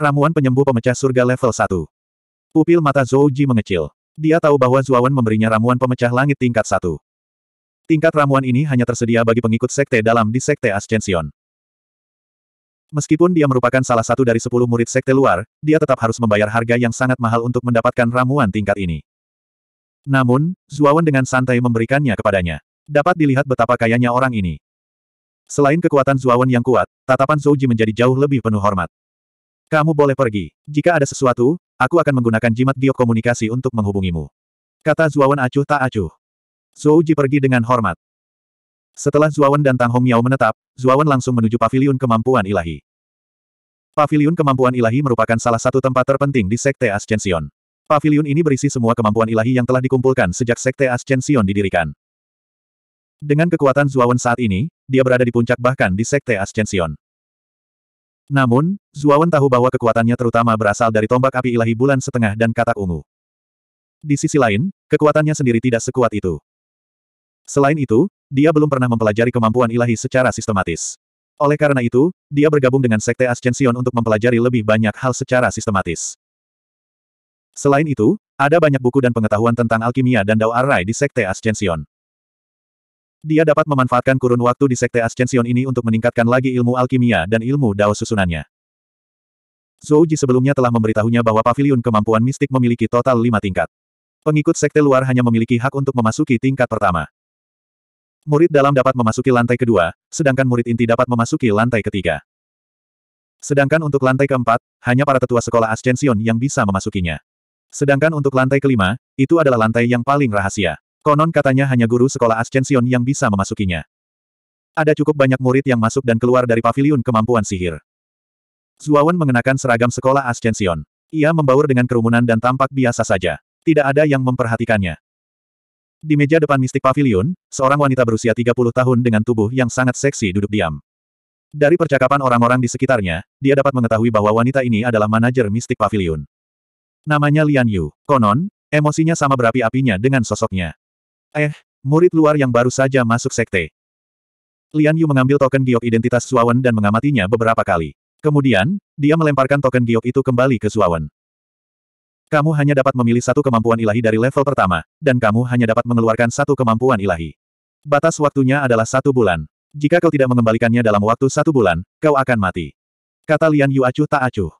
Ramuan penyembuh pemecah surga level 1. Pupil mata Zhou Ji mengecil. Dia tahu bahwa Zuawan memberinya ramuan pemecah langit tingkat 1. Tingkat ramuan ini hanya tersedia bagi pengikut sekte dalam di Sekte Ascension. Meskipun dia merupakan salah satu dari sepuluh murid sekte luar, dia tetap harus membayar harga yang sangat mahal untuk mendapatkan ramuan tingkat ini. Namun, Zuawan dengan santai memberikannya kepadanya. Dapat dilihat betapa kayanya orang ini. Selain kekuatan Zuawan yang kuat, tatapan Zouji menjadi jauh lebih penuh hormat. Kamu boleh pergi. Jika ada sesuatu, aku akan menggunakan jimat giok komunikasi untuk menghubungimu. Kata Zuawan acuh tak acuh. Zouji pergi dengan hormat. Setelah Zuawan dan Tang Hong Miao menetap, Zuawan langsung menuju paviliun kemampuan ilahi. Paviliun kemampuan ilahi merupakan salah satu tempat terpenting di Sekte Ascension. Paviliun ini berisi semua kemampuan ilahi yang telah dikumpulkan sejak Sekte Ascension didirikan. Dengan kekuatan Zuawan saat ini, dia berada di puncak bahkan di Sekte Ascension. Namun, Zuawan tahu bahwa kekuatannya terutama berasal dari tombak api ilahi bulan setengah dan katak ungu. Di sisi lain, kekuatannya sendiri tidak sekuat itu. Selain itu, dia belum pernah mempelajari kemampuan ilahi secara sistematis. Oleh karena itu, dia bergabung dengan Sekte Ascension untuk mempelajari lebih banyak hal secara sistematis. Selain itu, ada banyak buku dan pengetahuan tentang alkimia dan Dao Arai di Sekte Ascension. Dia dapat memanfaatkan kurun waktu di Sekte Ascension ini untuk meningkatkan lagi ilmu alkimia dan ilmu Dao susunannya. Zhou Ji sebelumnya telah memberitahunya bahwa pavilion kemampuan mistik memiliki total lima tingkat. Pengikut Sekte luar hanya memiliki hak untuk memasuki tingkat pertama. Murid dalam dapat memasuki lantai kedua, sedangkan murid inti dapat memasuki lantai ketiga. Sedangkan untuk lantai keempat, hanya para tetua sekolah Ascension yang bisa memasukinya. Sedangkan untuk lantai kelima, itu adalah lantai yang paling rahasia. Konon katanya hanya guru sekolah Ascension yang bisa memasukinya. Ada cukup banyak murid yang masuk dan keluar dari paviliun kemampuan sihir. Zuawan mengenakan seragam sekolah Ascension. Ia membaur dengan kerumunan dan tampak biasa saja. Tidak ada yang memperhatikannya. Di meja depan Mystic Pavilion, seorang wanita berusia 30 tahun dengan tubuh yang sangat seksi duduk diam. Dari percakapan orang-orang di sekitarnya, dia dapat mengetahui bahwa wanita ini adalah manajer Mystic Pavilion. Namanya Lian Yu. Konon, emosinya sama berapi-apinya dengan sosoknya. Eh, murid luar yang baru saja masuk sekte. Lian Yu mengambil token giok identitas Suawan dan mengamatinya beberapa kali. Kemudian, dia melemparkan token giok itu kembali ke Suawan. Kamu hanya dapat memilih satu kemampuan ilahi dari level pertama, dan kamu hanya dapat mengeluarkan satu kemampuan ilahi. Batas waktunya adalah satu bulan. Jika kau tidak mengembalikannya dalam waktu satu bulan, kau akan mati. Kata Lian Yu acuh tak acuh.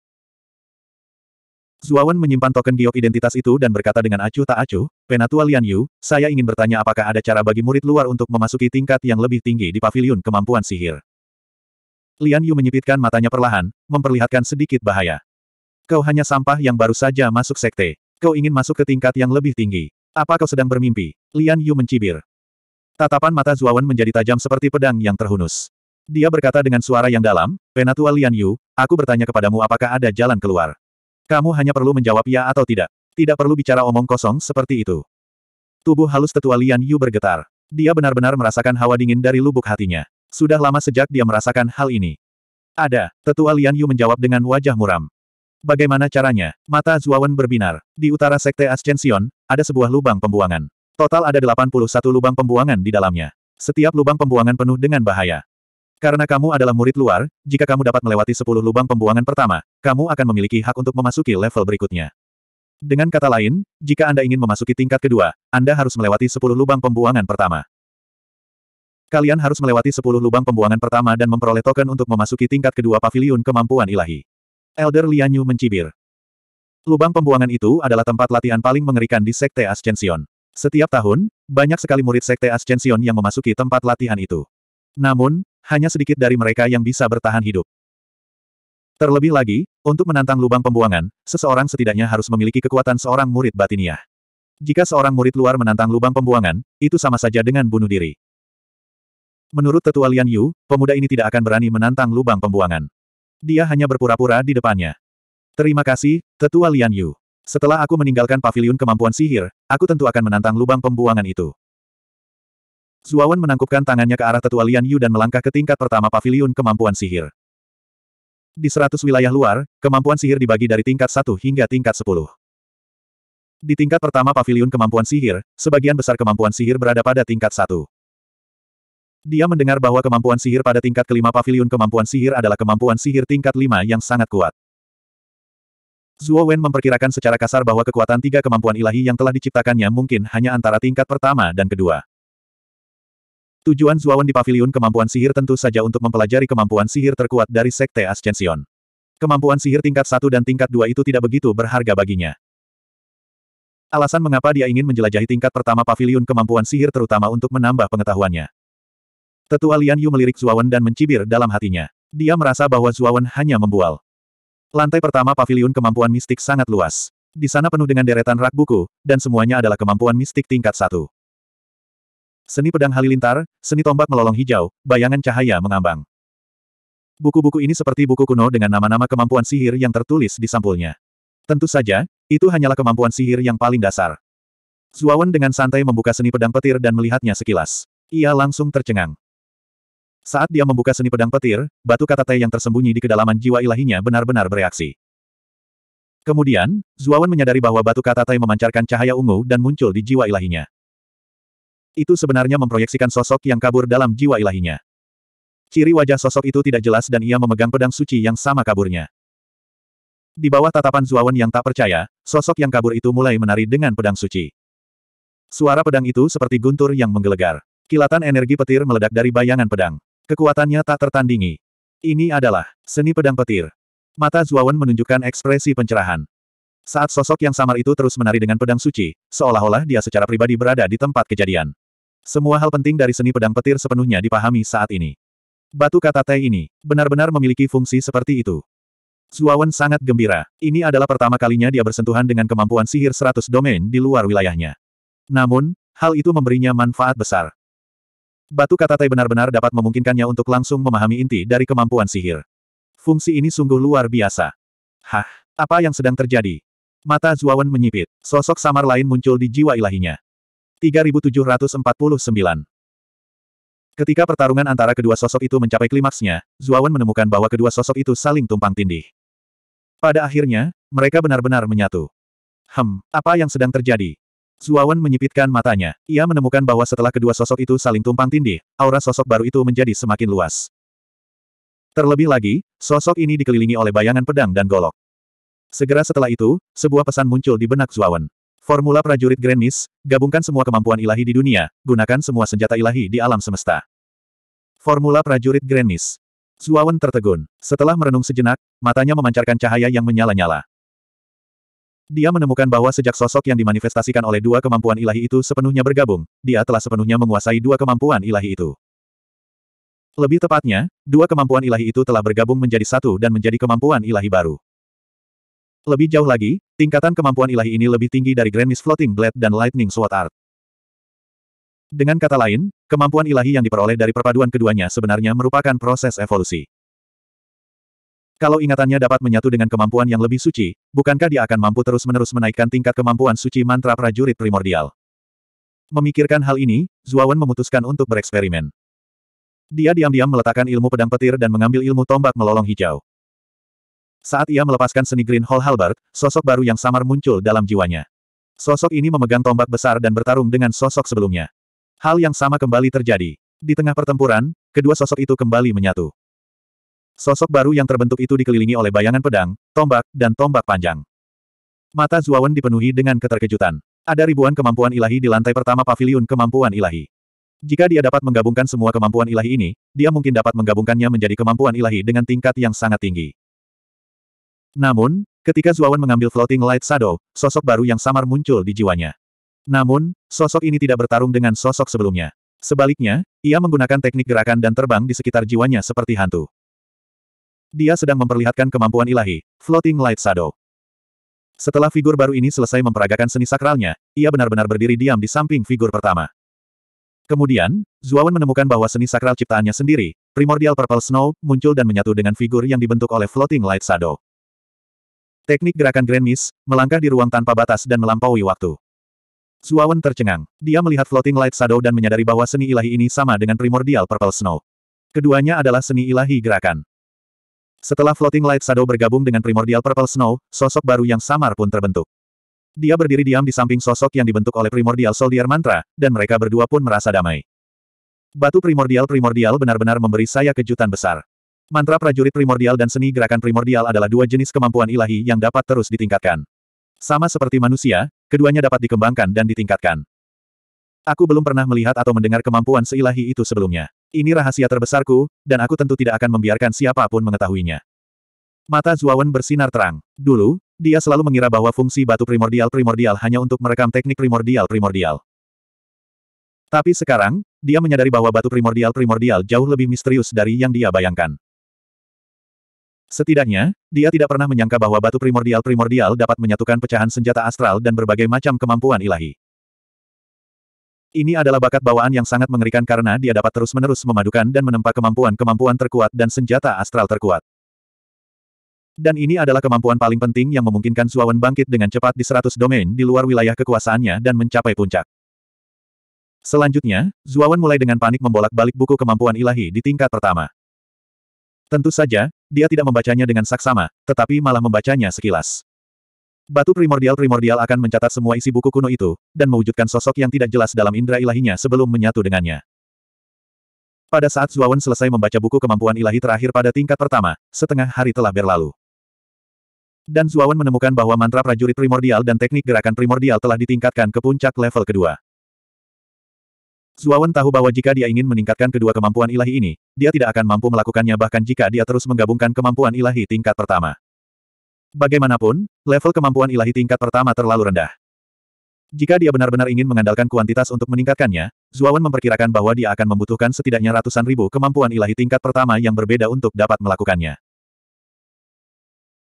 Zuawan menyimpan token giok identitas itu dan berkata dengan acuh tak acuh, Penatua Lian Yu, saya ingin bertanya apakah ada cara bagi murid luar untuk memasuki tingkat yang lebih tinggi di paviliun kemampuan sihir. Lian Yu menyipitkan matanya perlahan, memperlihatkan sedikit bahaya. Kau hanya sampah yang baru saja masuk sekte. Kau ingin masuk ke tingkat yang lebih tinggi. Apa kau sedang bermimpi? Lian Yu mencibir. Tatapan mata Zuawan menjadi tajam seperti pedang yang terhunus. Dia berkata dengan suara yang dalam, Penatua Lian Yu, aku bertanya kepadamu apakah ada jalan keluar. Kamu hanya perlu menjawab ya atau tidak. Tidak perlu bicara omong kosong seperti itu. Tubuh halus tetua Lian Yu bergetar. Dia benar-benar merasakan hawa dingin dari lubuk hatinya. Sudah lama sejak dia merasakan hal ini. Ada, tetua Lian Yu menjawab dengan wajah muram. Bagaimana caranya? Mata Zuawan berbinar. Di utara Sekte Ascension, ada sebuah lubang pembuangan. Total ada 81 lubang pembuangan di dalamnya. Setiap lubang pembuangan penuh dengan bahaya. Karena kamu adalah murid luar, jika kamu dapat melewati 10 lubang pembuangan pertama, kamu akan memiliki hak untuk memasuki level berikutnya. Dengan kata lain, jika Anda ingin memasuki tingkat kedua, Anda harus melewati 10 lubang pembuangan pertama. Kalian harus melewati 10 lubang pembuangan pertama dan memperoleh token untuk memasuki tingkat kedua paviliun kemampuan ilahi. Elder Lianyu mencibir. Lubang pembuangan itu adalah tempat latihan paling mengerikan di Sekte Ascension. Setiap tahun, banyak sekali murid Sekte Ascension yang memasuki tempat latihan itu. Namun, hanya sedikit dari mereka yang bisa bertahan hidup. Terlebih lagi, untuk menantang lubang pembuangan, seseorang setidaknya harus memiliki kekuatan seorang murid batiniah. Jika seorang murid luar menantang lubang pembuangan, itu sama saja dengan bunuh diri. Menurut tetua Lian Yu, pemuda ini tidak akan berani menantang lubang pembuangan. Dia hanya berpura-pura di depannya. Terima kasih, Tetua Lian Yu. Setelah aku meninggalkan paviliun kemampuan sihir, aku tentu akan menantang lubang pembuangan itu. Zuawan menangkupkan tangannya ke arah Tetua Lian Yu dan melangkah ke tingkat pertama paviliun kemampuan sihir. Di seratus wilayah luar, kemampuan sihir dibagi dari tingkat satu hingga tingkat sepuluh. Di tingkat pertama paviliun kemampuan sihir, sebagian besar kemampuan sihir berada pada tingkat satu. Dia mendengar bahwa kemampuan sihir pada tingkat kelima pavilion kemampuan sihir adalah kemampuan sihir tingkat lima yang sangat kuat. Zuo Wen memperkirakan secara kasar bahwa kekuatan tiga kemampuan ilahi yang telah diciptakannya mungkin hanya antara tingkat pertama dan kedua. Tujuan Zuo Wen di pavilion kemampuan sihir tentu saja untuk mempelajari kemampuan sihir terkuat dari Sekte Ascension. Kemampuan sihir tingkat satu dan tingkat dua itu tidak begitu berharga baginya. Alasan mengapa dia ingin menjelajahi tingkat pertama pavilion kemampuan sihir terutama untuk menambah pengetahuannya. Tetua Lian Yu melirik Zuawan dan mencibir dalam hatinya. Dia merasa bahwa Zuawan hanya membual. Lantai pertama paviliun kemampuan mistik sangat luas. Di sana penuh dengan deretan rak buku, dan semuanya adalah kemampuan mistik tingkat satu. Seni pedang halilintar, seni tombak melolong hijau, bayangan cahaya mengambang. Buku-buku ini seperti buku kuno dengan nama-nama kemampuan sihir yang tertulis di sampulnya. Tentu saja, itu hanyalah kemampuan sihir yang paling dasar. Zuawan dengan santai membuka seni pedang petir dan melihatnya sekilas. Ia langsung tercengang. Saat dia membuka seni pedang petir, batu kata katate yang tersembunyi di kedalaman jiwa ilahinya benar-benar bereaksi. Kemudian, Zuawan menyadari bahwa batu kata Tai memancarkan cahaya ungu dan muncul di jiwa ilahinya. Itu sebenarnya memproyeksikan sosok yang kabur dalam jiwa ilahinya. Ciri wajah sosok itu tidak jelas dan ia memegang pedang suci yang sama kaburnya. Di bawah tatapan Zuawan yang tak percaya, sosok yang kabur itu mulai menari dengan pedang suci. Suara pedang itu seperti guntur yang menggelegar. Kilatan energi petir meledak dari bayangan pedang. Kekuatannya tak tertandingi. Ini adalah seni pedang petir. Mata Zuawan menunjukkan ekspresi pencerahan. Saat sosok yang samar itu terus menari dengan pedang suci, seolah-olah dia secara pribadi berada di tempat kejadian. Semua hal penting dari seni pedang petir sepenuhnya dipahami saat ini. Batu kata teh ini, benar-benar memiliki fungsi seperti itu. Zuawan sangat gembira. Ini adalah pertama kalinya dia bersentuhan dengan kemampuan sihir 100 domain di luar wilayahnya. Namun, hal itu memberinya manfaat besar. Batu kata Tai benar-benar dapat memungkinkannya untuk langsung memahami inti dari kemampuan sihir. Fungsi ini sungguh luar biasa. Hah, apa yang sedang terjadi? Mata Zuawan menyipit, sosok samar lain muncul di jiwa ilahinya. 3749 Ketika pertarungan antara kedua sosok itu mencapai klimaksnya, Zuawan menemukan bahwa kedua sosok itu saling tumpang tindih. Pada akhirnya, mereka benar-benar menyatu. Hem, apa yang sedang terjadi? Zuawan menyipitkan matanya. Ia menemukan bahwa setelah kedua sosok itu saling tumpang tindih, aura sosok baru itu menjadi semakin luas. Terlebih lagi, sosok ini dikelilingi oleh bayangan pedang dan golok. Segera setelah itu, sebuah pesan muncul di benak Zuawan. Formula prajurit Grand Miss, gabungkan semua kemampuan ilahi di dunia, gunakan semua senjata ilahi di alam semesta. Formula prajurit Grand Miss. Zuawan tertegun. Setelah merenung sejenak, matanya memancarkan cahaya yang menyala-nyala. Dia menemukan bahwa sejak sosok yang dimanifestasikan oleh dua kemampuan ilahi itu sepenuhnya bergabung, dia telah sepenuhnya menguasai dua kemampuan ilahi itu. Lebih tepatnya, dua kemampuan ilahi itu telah bergabung menjadi satu dan menjadi kemampuan ilahi baru. Lebih jauh lagi, tingkatan kemampuan ilahi ini lebih tinggi dari Grand Miss Floating Blade dan Lightning Sword Art. Dengan kata lain, kemampuan ilahi yang diperoleh dari perpaduan keduanya sebenarnya merupakan proses evolusi. Kalau ingatannya dapat menyatu dengan kemampuan yang lebih suci, bukankah dia akan mampu terus-menerus menaikkan tingkat kemampuan suci mantra prajurit primordial? Memikirkan hal ini, Zuawan memutuskan untuk bereksperimen. Dia diam-diam meletakkan ilmu pedang petir dan mengambil ilmu tombak melolong hijau. Saat ia melepaskan seni Green Hall Halbert, sosok baru yang samar muncul dalam jiwanya. Sosok ini memegang tombak besar dan bertarung dengan sosok sebelumnya. Hal yang sama kembali terjadi. Di tengah pertempuran, kedua sosok itu kembali menyatu. Sosok baru yang terbentuk itu dikelilingi oleh bayangan pedang, tombak, dan tombak panjang. Mata Zuawan dipenuhi dengan keterkejutan. Ada ribuan kemampuan ilahi di lantai pertama pavilion kemampuan ilahi. Jika dia dapat menggabungkan semua kemampuan ilahi ini, dia mungkin dapat menggabungkannya menjadi kemampuan ilahi dengan tingkat yang sangat tinggi. Namun, ketika Zuawan mengambil floating light shadow, sosok baru yang samar muncul di jiwanya. Namun, sosok ini tidak bertarung dengan sosok sebelumnya. Sebaliknya, ia menggunakan teknik gerakan dan terbang di sekitar jiwanya seperti hantu. Dia sedang memperlihatkan kemampuan ilahi, Floating Light Shadow. Setelah figur baru ini selesai memperagakan seni sakralnya, ia benar-benar berdiri diam di samping figur pertama. Kemudian, Zuawan menemukan bahwa seni sakral ciptaannya sendiri, Primordial Purple Snow, muncul dan menyatu dengan figur yang dibentuk oleh Floating Light Shadow. Teknik gerakan Grand Miss, melangkah di ruang tanpa batas dan melampaui waktu. Zuawan tercengang. Dia melihat Floating Light Shadow dan menyadari bahwa seni ilahi ini sama dengan Primordial Purple Snow. Keduanya adalah seni ilahi gerakan. Setelah Floating Light Shadow bergabung dengan Primordial Purple Snow, sosok baru yang samar pun terbentuk. Dia berdiri diam di samping sosok yang dibentuk oleh Primordial Soldier Mantra, dan mereka berdua pun merasa damai. Batu primordial-primordial benar-benar memberi saya kejutan besar. Mantra prajurit primordial dan seni gerakan primordial adalah dua jenis kemampuan ilahi yang dapat terus ditingkatkan. Sama seperti manusia, keduanya dapat dikembangkan dan ditingkatkan. Aku belum pernah melihat atau mendengar kemampuan seilahi itu sebelumnya. Ini rahasia terbesarku, dan aku tentu tidak akan membiarkan siapapun mengetahuinya. Mata Zuawan bersinar terang. Dulu, dia selalu mengira bahwa fungsi batu primordial-primordial hanya untuk merekam teknik primordial-primordial. Tapi sekarang, dia menyadari bahwa batu primordial-primordial jauh lebih misterius dari yang dia bayangkan. Setidaknya, dia tidak pernah menyangka bahwa batu primordial-primordial dapat menyatukan pecahan senjata astral dan berbagai macam kemampuan ilahi. Ini adalah bakat bawaan yang sangat mengerikan karena dia dapat terus-menerus memadukan dan menempa kemampuan-kemampuan terkuat dan senjata astral terkuat. Dan ini adalah kemampuan paling penting yang memungkinkan Suawan bangkit dengan cepat di 100 domain di luar wilayah kekuasaannya dan mencapai puncak. Selanjutnya, Zuawan mulai dengan panik membolak-balik buku kemampuan ilahi di tingkat pertama. Tentu saja, dia tidak membacanya dengan saksama, tetapi malah membacanya sekilas. Batu primordial-primordial akan mencatat semua isi buku kuno itu, dan mewujudkan sosok yang tidak jelas dalam indera ilahinya sebelum menyatu dengannya. Pada saat Zuawan selesai membaca buku kemampuan ilahi terakhir pada tingkat pertama, setengah hari telah berlalu. Dan Zuawan menemukan bahwa mantra prajurit primordial dan teknik gerakan primordial telah ditingkatkan ke puncak level kedua. Zuawan tahu bahwa jika dia ingin meningkatkan kedua kemampuan ilahi ini, dia tidak akan mampu melakukannya bahkan jika dia terus menggabungkan kemampuan ilahi tingkat pertama. Bagaimanapun, level kemampuan ilahi tingkat pertama terlalu rendah. Jika dia benar-benar ingin mengandalkan kuantitas untuk meningkatkannya, Zuawan memperkirakan bahwa dia akan membutuhkan setidaknya ratusan ribu kemampuan ilahi tingkat pertama yang berbeda untuk dapat melakukannya.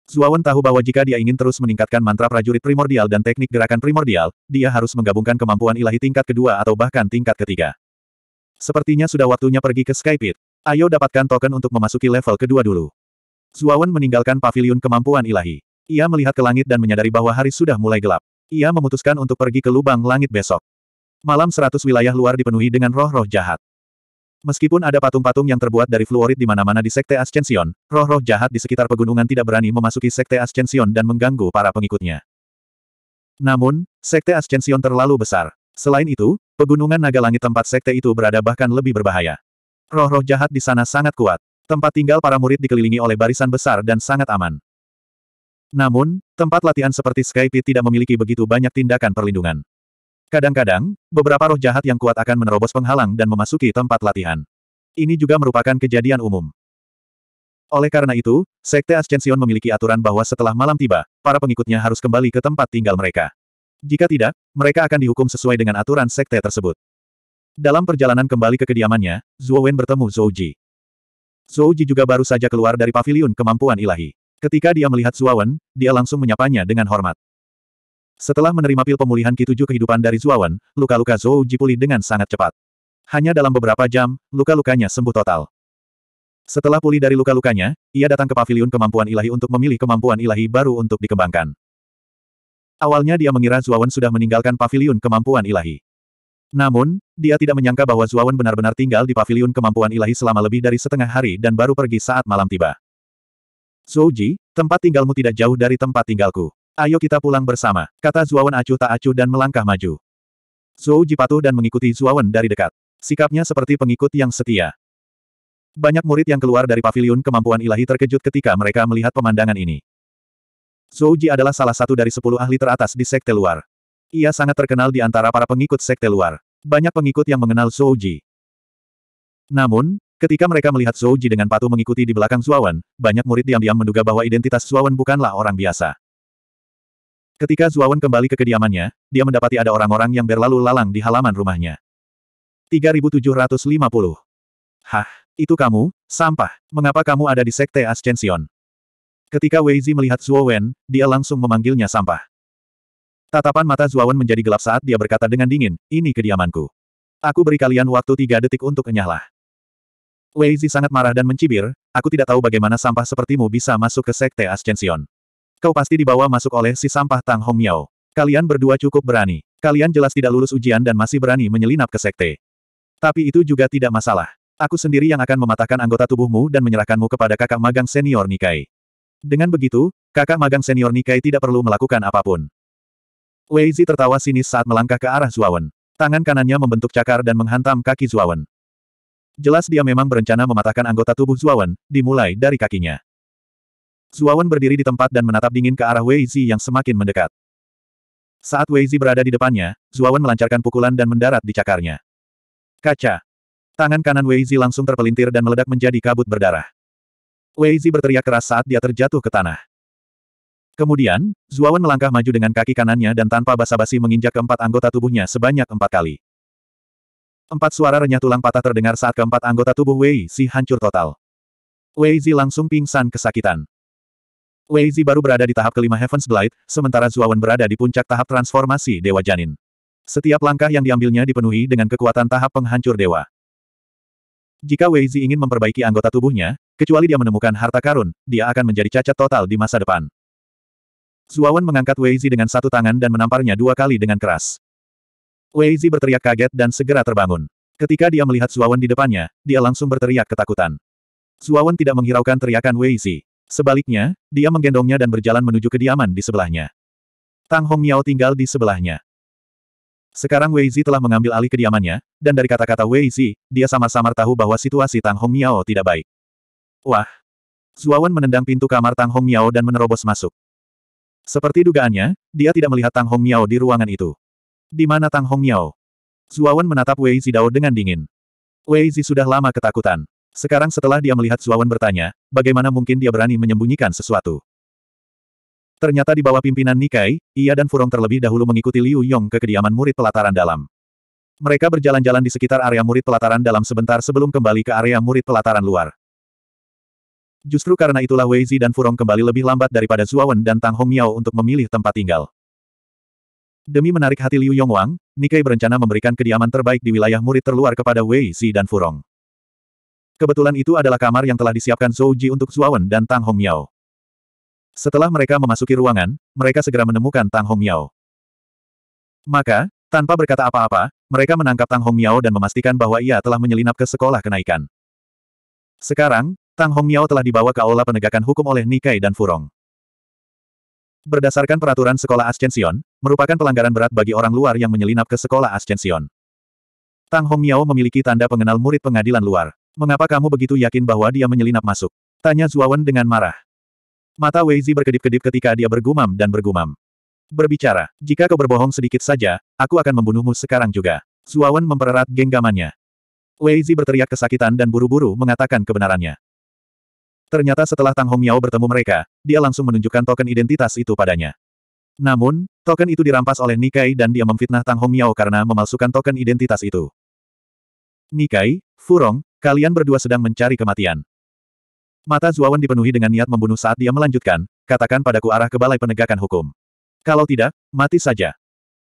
Zuawan tahu bahwa jika dia ingin terus meningkatkan mantra prajurit primordial dan teknik gerakan primordial, dia harus menggabungkan kemampuan ilahi tingkat kedua atau bahkan tingkat ketiga. Sepertinya sudah waktunya pergi ke Skypit. Ayo dapatkan token untuk memasuki level kedua dulu. Zuawan meninggalkan pavilion kemampuan ilahi. Ia melihat ke langit dan menyadari bahwa hari sudah mulai gelap. Ia memutuskan untuk pergi ke lubang langit besok. Malam seratus wilayah luar dipenuhi dengan roh-roh jahat. Meskipun ada patung-patung yang terbuat dari fluorit di mana-mana di Sekte Ascension, roh-roh jahat di sekitar pegunungan tidak berani memasuki Sekte Ascension dan mengganggu para pengikutnya. Namun, Sekte Ascension terlalu besar. Selain itu, pegunungan naga langit tempat Sekte itu berada bahkan lebih berbahaya. Roh-roh jahat di sana sangat kuat. Tempat tinggal para murid dikelilingi oleh barisan besar dan sangat aman. Namun, tempat latihan seperti Skype tidak memiliki begitu banyak tindakan perlindungan. Kadang-kadang, beberapa roh jahat yang kuat akan menerobos penghalang dan memasuki tempat latihan. Ini juga merupakan kejadian umum. Oleh karena itu, Sekte Ascension memiliki aturan bahwa setelah malam tiba, para pengikutnya harus kembali ke tempat tinggal mereka. Jika tidak, mereka akan dihukum sesuai dengan aturan sekte tersebut. Dalam perjalanan kembali ke kediamannya, Zhuo Wen bertemu Zhou Ji. Zhou Ji juga baru saja keluar dari paviliun kemampuan ilahi. Ketika dia melihat Zuawan, dia langsung menyapanya dengan hormat. Setelah menerima pil pemulihan Ki-7 kehidupan dari Zuawan, luka-luka Zhou Ji pulih dengan sangat cepat. Hanya dalam beberapa jam, luka-lukanya sembuh total. Setelah pulih dari luka-lukanya, ia datang ke paviliun kemampuan ilahi untuk memilih kemampuan ilahi baru untuk dikembangkan. Awalnya dia mengira Zuawan sudah meninggalkan paviliun kemampuan ilahi. Namun, dia tidak menyangka bahwa Zuawan benar-benar tinggal di paviliun kemampuan ilahi selama lebih dari setengah hari dan baru pergi saat malam tiba. Zouji, tempat tinggalmu tidak jauh dari tempat tinggalku. Ayo kita pulang bersama, kata Zuawan acuh tak acuh dan melangkah maju. Zouji patuh dan mengikuti Zuawan dari dekat. Sikapnya seperti pengikut yang setia. Banyak murid yang keluar dari paviliun kemampuan ilahi terkejut ketika mereka melihat pemandangan ini. Zouji adalah salah satu dari sepuluh ahli teratas di sekte luar. Ia sangat terkenal di antara para pengikut sekte luar. Banyak pengikut yang mengenal Ji. Namun, ketika mereka melihat Ji dengan patuh mengikuti di belakang Zuawan, banyak murid diam-diam menduga bahwa identitas Zuawan bukanlah orang biasa. Ketika Zuawan kembali ke kediamannya, dia mendapati ada orang-orang yang berlalu lalang di halaman rumahnya. 3750. Hah, itu kamu, sampah. Mengapa kamu ada di sekte Ascension? Ketika Weizi melihat Zuo dia langsung memanggilnya sampah. Tatapan mata Zuawan menjadi gelap saat dia berkata dengan dingin, ini kediamanku. Aku beri kalian waktu tiga detik untuk enyahlah. Wei Zi sangat marah dan mencibir, aku tidak tahu bagaimana sampah sepertimu bisa masuk ke Sekte Ascension. Kau pasti dibawa masuk oleh si sampah Tang Hong Miao. Kalian berdua cukup berani. Kalian jelas tidak lulus ujian dan masih berani menyelinap ke Sekte. Tapi itu juga tidak masalah. Aku sendiri yang akan mematahkan anggota tubuhmu dan menyerahkanmu kepada kakak magang senior Nikai. Dengan begitu, kakak magang senior Nikai tidak perlu melakukan apapun. Wei Zi tertawa sinis saat melangkah ke arah Zuawan. Tangan kanannya membentuk cakar dan menghantam kaki Zuawan. Jelas dia memang berencana mematahkan anggota tubuh Zuawan, dimulai dari kakinya. Zuawan berdiri di tempat dan menatap dingin ke arah Wei Zi yang semakin mendekat. Saat Wei Zi berada di depannya, Zuawan melancarkan pukulan dan mendarat di cakarnya. Kaca. Tangan kanan Wei Zi langsung terpelintir dan meledak menjadi kabut berdarah. Wei Zi berteriak keras saat dia terjatuh ke tanah. Kemudian, Zuawan melangkah maju dengan kaki kanannya dan tanpa basa-basi menginjak keempat anggota tubuhnya sebanyak empat kali. Empat suara renyah tulang patah terdengar saat keempat anggota tubuh Wei Zi hancur total. Wei Zi langsung pingsan kesakitan. Wei Zi baru berada di tahap kelima Heaven's Blight, sementara Zuawan berada di puncak tahap transformasi Dewa Janin. Setiap langkah yang diambilnya dipenuhi dengan kekuatan tahap penghancur dewa. Jika Wei Zi ingin memperbaiki anggota tubuhnya, kecuali dia menemukan harta karun, dia akan menjadi cacat total di masa depan. Zuawan mengangkat Weizi dengan satu tangan dan menamparnya dua kali dengan keras. Weizi berteriak kaget dan segera terbangun. Ketika dia melihat Zuawan di depannya, dia langsung berteriak ketakutan. Zuawan tidak menghiraukan teriakan Weizi. Sebaliknya, dia menggendongnya dan berjalan menuju kediaman di sebelahnya. Tang Hong Miao tinggal di sebelahnya. Sekarang Weizi telah mengambil alih kediamannya, dan dari kata-kata Weizi, dia samar-samar tahu bahwa situasi Tang Hong Miao tidak baik. Wah! Zuawan menendang pintu kamar Tang Hong Miao dan menerobos masuk. Seperti dugaannya, dia tidak melihat Tang Hong Miao di ruangan itu. Di mana Tang Hong Miao? Zuawan menatap Wei Zidao dengan dingin. Wei Zi sudah lama ketakutan. Sekarang setelah dia melihat Zuawan bertanya, bagaimana mungkin dia berani menyembunyikan sesuatu? Ternyata di bawah pimpinan Nikai, ia dan Furong terlebih dahulu mengikuti Liu Yong ke kediaman murid pelataran dalam. Mereka berjalan-jalan di sekitar area murid pelataran dalam sebentar sebelum kembali ke area murid pelataran luar. Justru karena itulah Wei Zi dan Furong kembali lebih lambat daripada Wen dan Tang Hong Miao untuk memilih tempat tinggal. Demi menarik hati Liu Yongwang, Nikkei berencana memberikan kediaman terbaik di wilayah murid terluar kepada Wei Zi dan Furong. Kebetulan itu adalah kamar yang telah disiapkan Zhou Ji untuk Wen dan Tang Hong Miao. Setelah mereka memasuki ruangan, mereka segera menemukan Tang Hong Miao. Maka, tanpa berkata apa-apa, mereka menangkap Tang Hong Miao dan memastikan bahwa ia telah menyelinap ke sekolah kenaikan. Sekarang, Tang Hong Miao telah dibawa ke aula penegakan hukum oleh Nikai dan Furong. Berdasarkan peraturan sekolah Ascension, merupakan pelanggaran berat bagi orang luar yang menyelinap ke sekolah Ascension. Tang Hong Miao memiliki tanda pengenal murid pengadilan luar. Mengapa kamu begitu yakin bahwa dia menyelinap masuk? Tanya Zuawan dengan marah. Mata Weizi berkedip-kedip ketika dia bergumam dan bergumam. Berbicara, jika kau berbohong sedikit saja, aku akan membunuhmu sekarang juga. Zuawan mempererat genggamannya. Weizi berteriak kesakitan dan buru-buru mengatakan kebenarannya. Ternyata setelah Tang Hong Miao bertemu mereka, dia langsung menunjukkan token identitas itu padanya. Namun, token itu dirampas oleh Nikai dan dia memfitnah Tang Hong Miao karena memalsukan token identitas itu. Nikai, Furong, kalian berdua sedang mencari kematian. Mata Zuawan dipenuhi dengan niat membunuh saat dia melanjutkan, katakan padaku arah ke balai penegakan hukum. Kalau tidak, mati saja.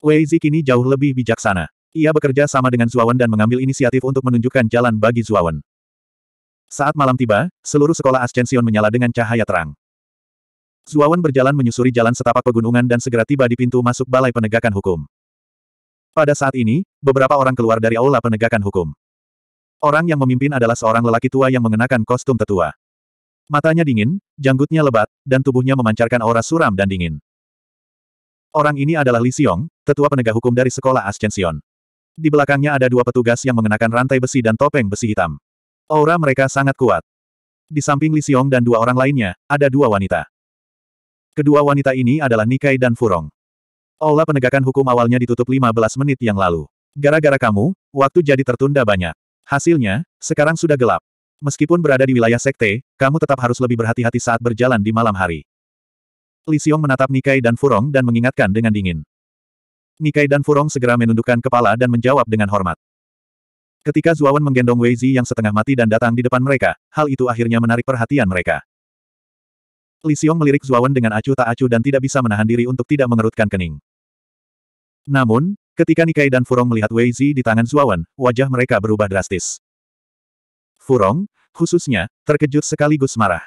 Wei Zi kini jauh lebih bijaksana. Ia bekerja sama dengan Zuawan dan mengambil inisiatif untuk menunjukkan jalan bagi Zuawan. Saat malam tiba, seluruh sekolah Ascension menyala dengan cahaya terang. Zuawan berjalan menyusuri jalan setapak pegunungan dan segera tiba di pintu masuk Balai Penegakan Hukum. Pada saat ini, beberapa orang keluar dari aula penegakan hukum. Orang yang memimpin adalah seorang lelaki tua yang mengenakan kostum tetua. Matanya dingin, janggutnya lebat, dan tubuhnya memancarkan aura suram dan dingin. Orang ini adalah Li Xiong, tetua penegak hukum dari sekolah Ascension. Di belakangnya ada dua petugas yang mengenakan rantai besi dan topeng besi hitam. Aura mereka sangat kuat. Di samping Li Xiong dan dua orang lainnya, ada dua wanita. Kedua wanita ini adalah Nikai dan Furong. Aula penegakan hukum awalnya ditutup 15 menit yang lalu. Gara-gara kamu, waktu jadi tertunda banyak. Hasilnya, sekarang sudah gelap. Meskipun berada di wilayah sekte, kamu tetap harus lebih berhati-hati saat berjalan di malam hari. Li Xiong menatap Nikai dan Furong dan mengingatkan dengan dingin. Nikai dan Furong segera menundukkan kepala dan menjawab dengan hormat. Ketika Zuawan menggendong Wei Zi yang setengah mati dan datang di depan mereka, hal itu akhirnya menarik perhatian mereka. Li Xiong melirik Zuawan dengan acuh tak acuh dan tidak bisa menahan diri untuk tidak mengerutkan kening. Namun, ketika Nikai dan Furong melihat Wei Zi di tangan Zuawan, wajah mereka berubah drastis. Furong, khususnya, terkejut sekaligus marah.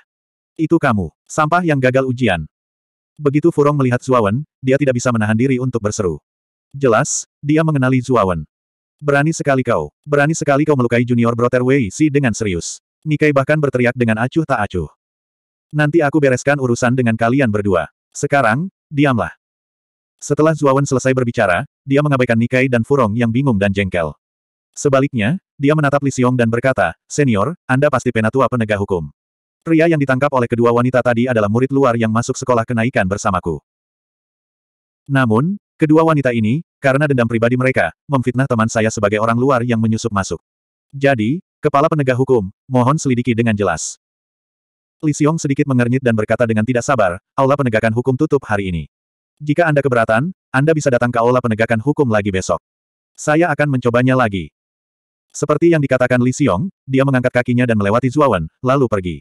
Itu kamu, sampah yang gagal ujian. Begitu Furong melihat Zuawan, dia tidak bisa menahan diri untuk berseru. Jelas, dia mengenali Zuawan. Berani sekali kau. Berani sekali kau melukai junior brother Wei Si dengan serius. Nikai bahkan berteriak dengan acuh tak acuh. Nanti aku bereskan urusan dengan kalian berdua. Sekarang, diamlah. Setelah Zuawan selesai berbicara, dia mengabaikan Nikai dan Furong yang bingung dan jengkel. Sebaliknya, dia menatap Li Xiong dan berkata, Senior, Anda pasti penatua penegak hukum. Pria yang ditangkap oleh kedua wanita tadi adalah murid luar yang masuk sekolah kenaikan bersamaku. Namun, Kedua wanita ini, karena dendam pribadi mereka, memfitnah teman saya sebagai orang luar yang menyusup masuk. Jadi, kepala penegak hukum, mohon selidiki dengan jelas. Li Xiong sedikit mengernyit dan berkata dengan tidak sabar, aula penegakan hukum tutup hari ini. Jika Anda keberatan, Anda bisa datang ke aula penegakan hukum lagi besok. Saya akan mencobanya lagi. Seperti yang dikatakan Li Xiong, dia mengangkat kakinya dan melewati Zuawan, lalu pergi.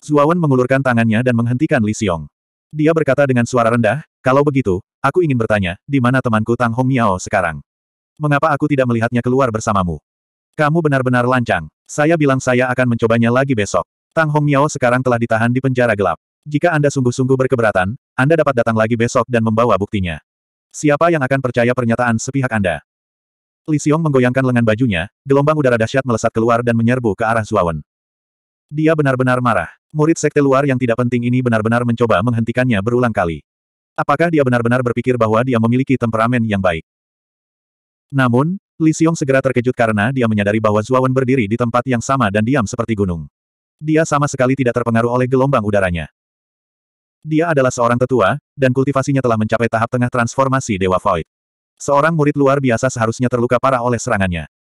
Zuawan mengulurkan tangannya dan menghentikan Li Xiong. Dia berkata dengan suara rendah, kalau begitu, Aku ingin bertanya, di mana temanku Tang Hong Miao sekarang? Mengapa aku tidak melihatnya keluar bersamamu? Kamu benar-benar lancang. Saya bilang saya akan mencobanya lagi besok. Tang Hong Miao sekarang telah ditahan di penjara gelap. Jika Anda sungguh-sungguh berkeberatan, Anda dapat datang lagi besok dan membawa buktinya. Siapa yang akan percaya pernyataan sepihak Anda? Li Xiong menggoyangkan lengan bajunya, gelombang udara dahsyat melesat keluar dan menyerbu ke arah Zuawan. Dia benar-benar marah. Murid sekte luar yang tidak penting ini benar-benar mencoba menghentikannya berulang kali. Apakah dia benar-benar berpikir bahwa dia memiliki temperamen yang baik? Namun, Li Xiong segera terkejut karena dia menyadari bahwa Zuawan berdiri di tempat yang sama dan diam seperti gunung. Dia sama sekali tidak terpengaruh oleh gelombang udaranya. Dia adalah seorang tetua, dan kultivasinya telah mencapai tahap tengah transformasi Dewa Void. Seorang murid luar biasa seharusnya terluka parah oleh serangannya.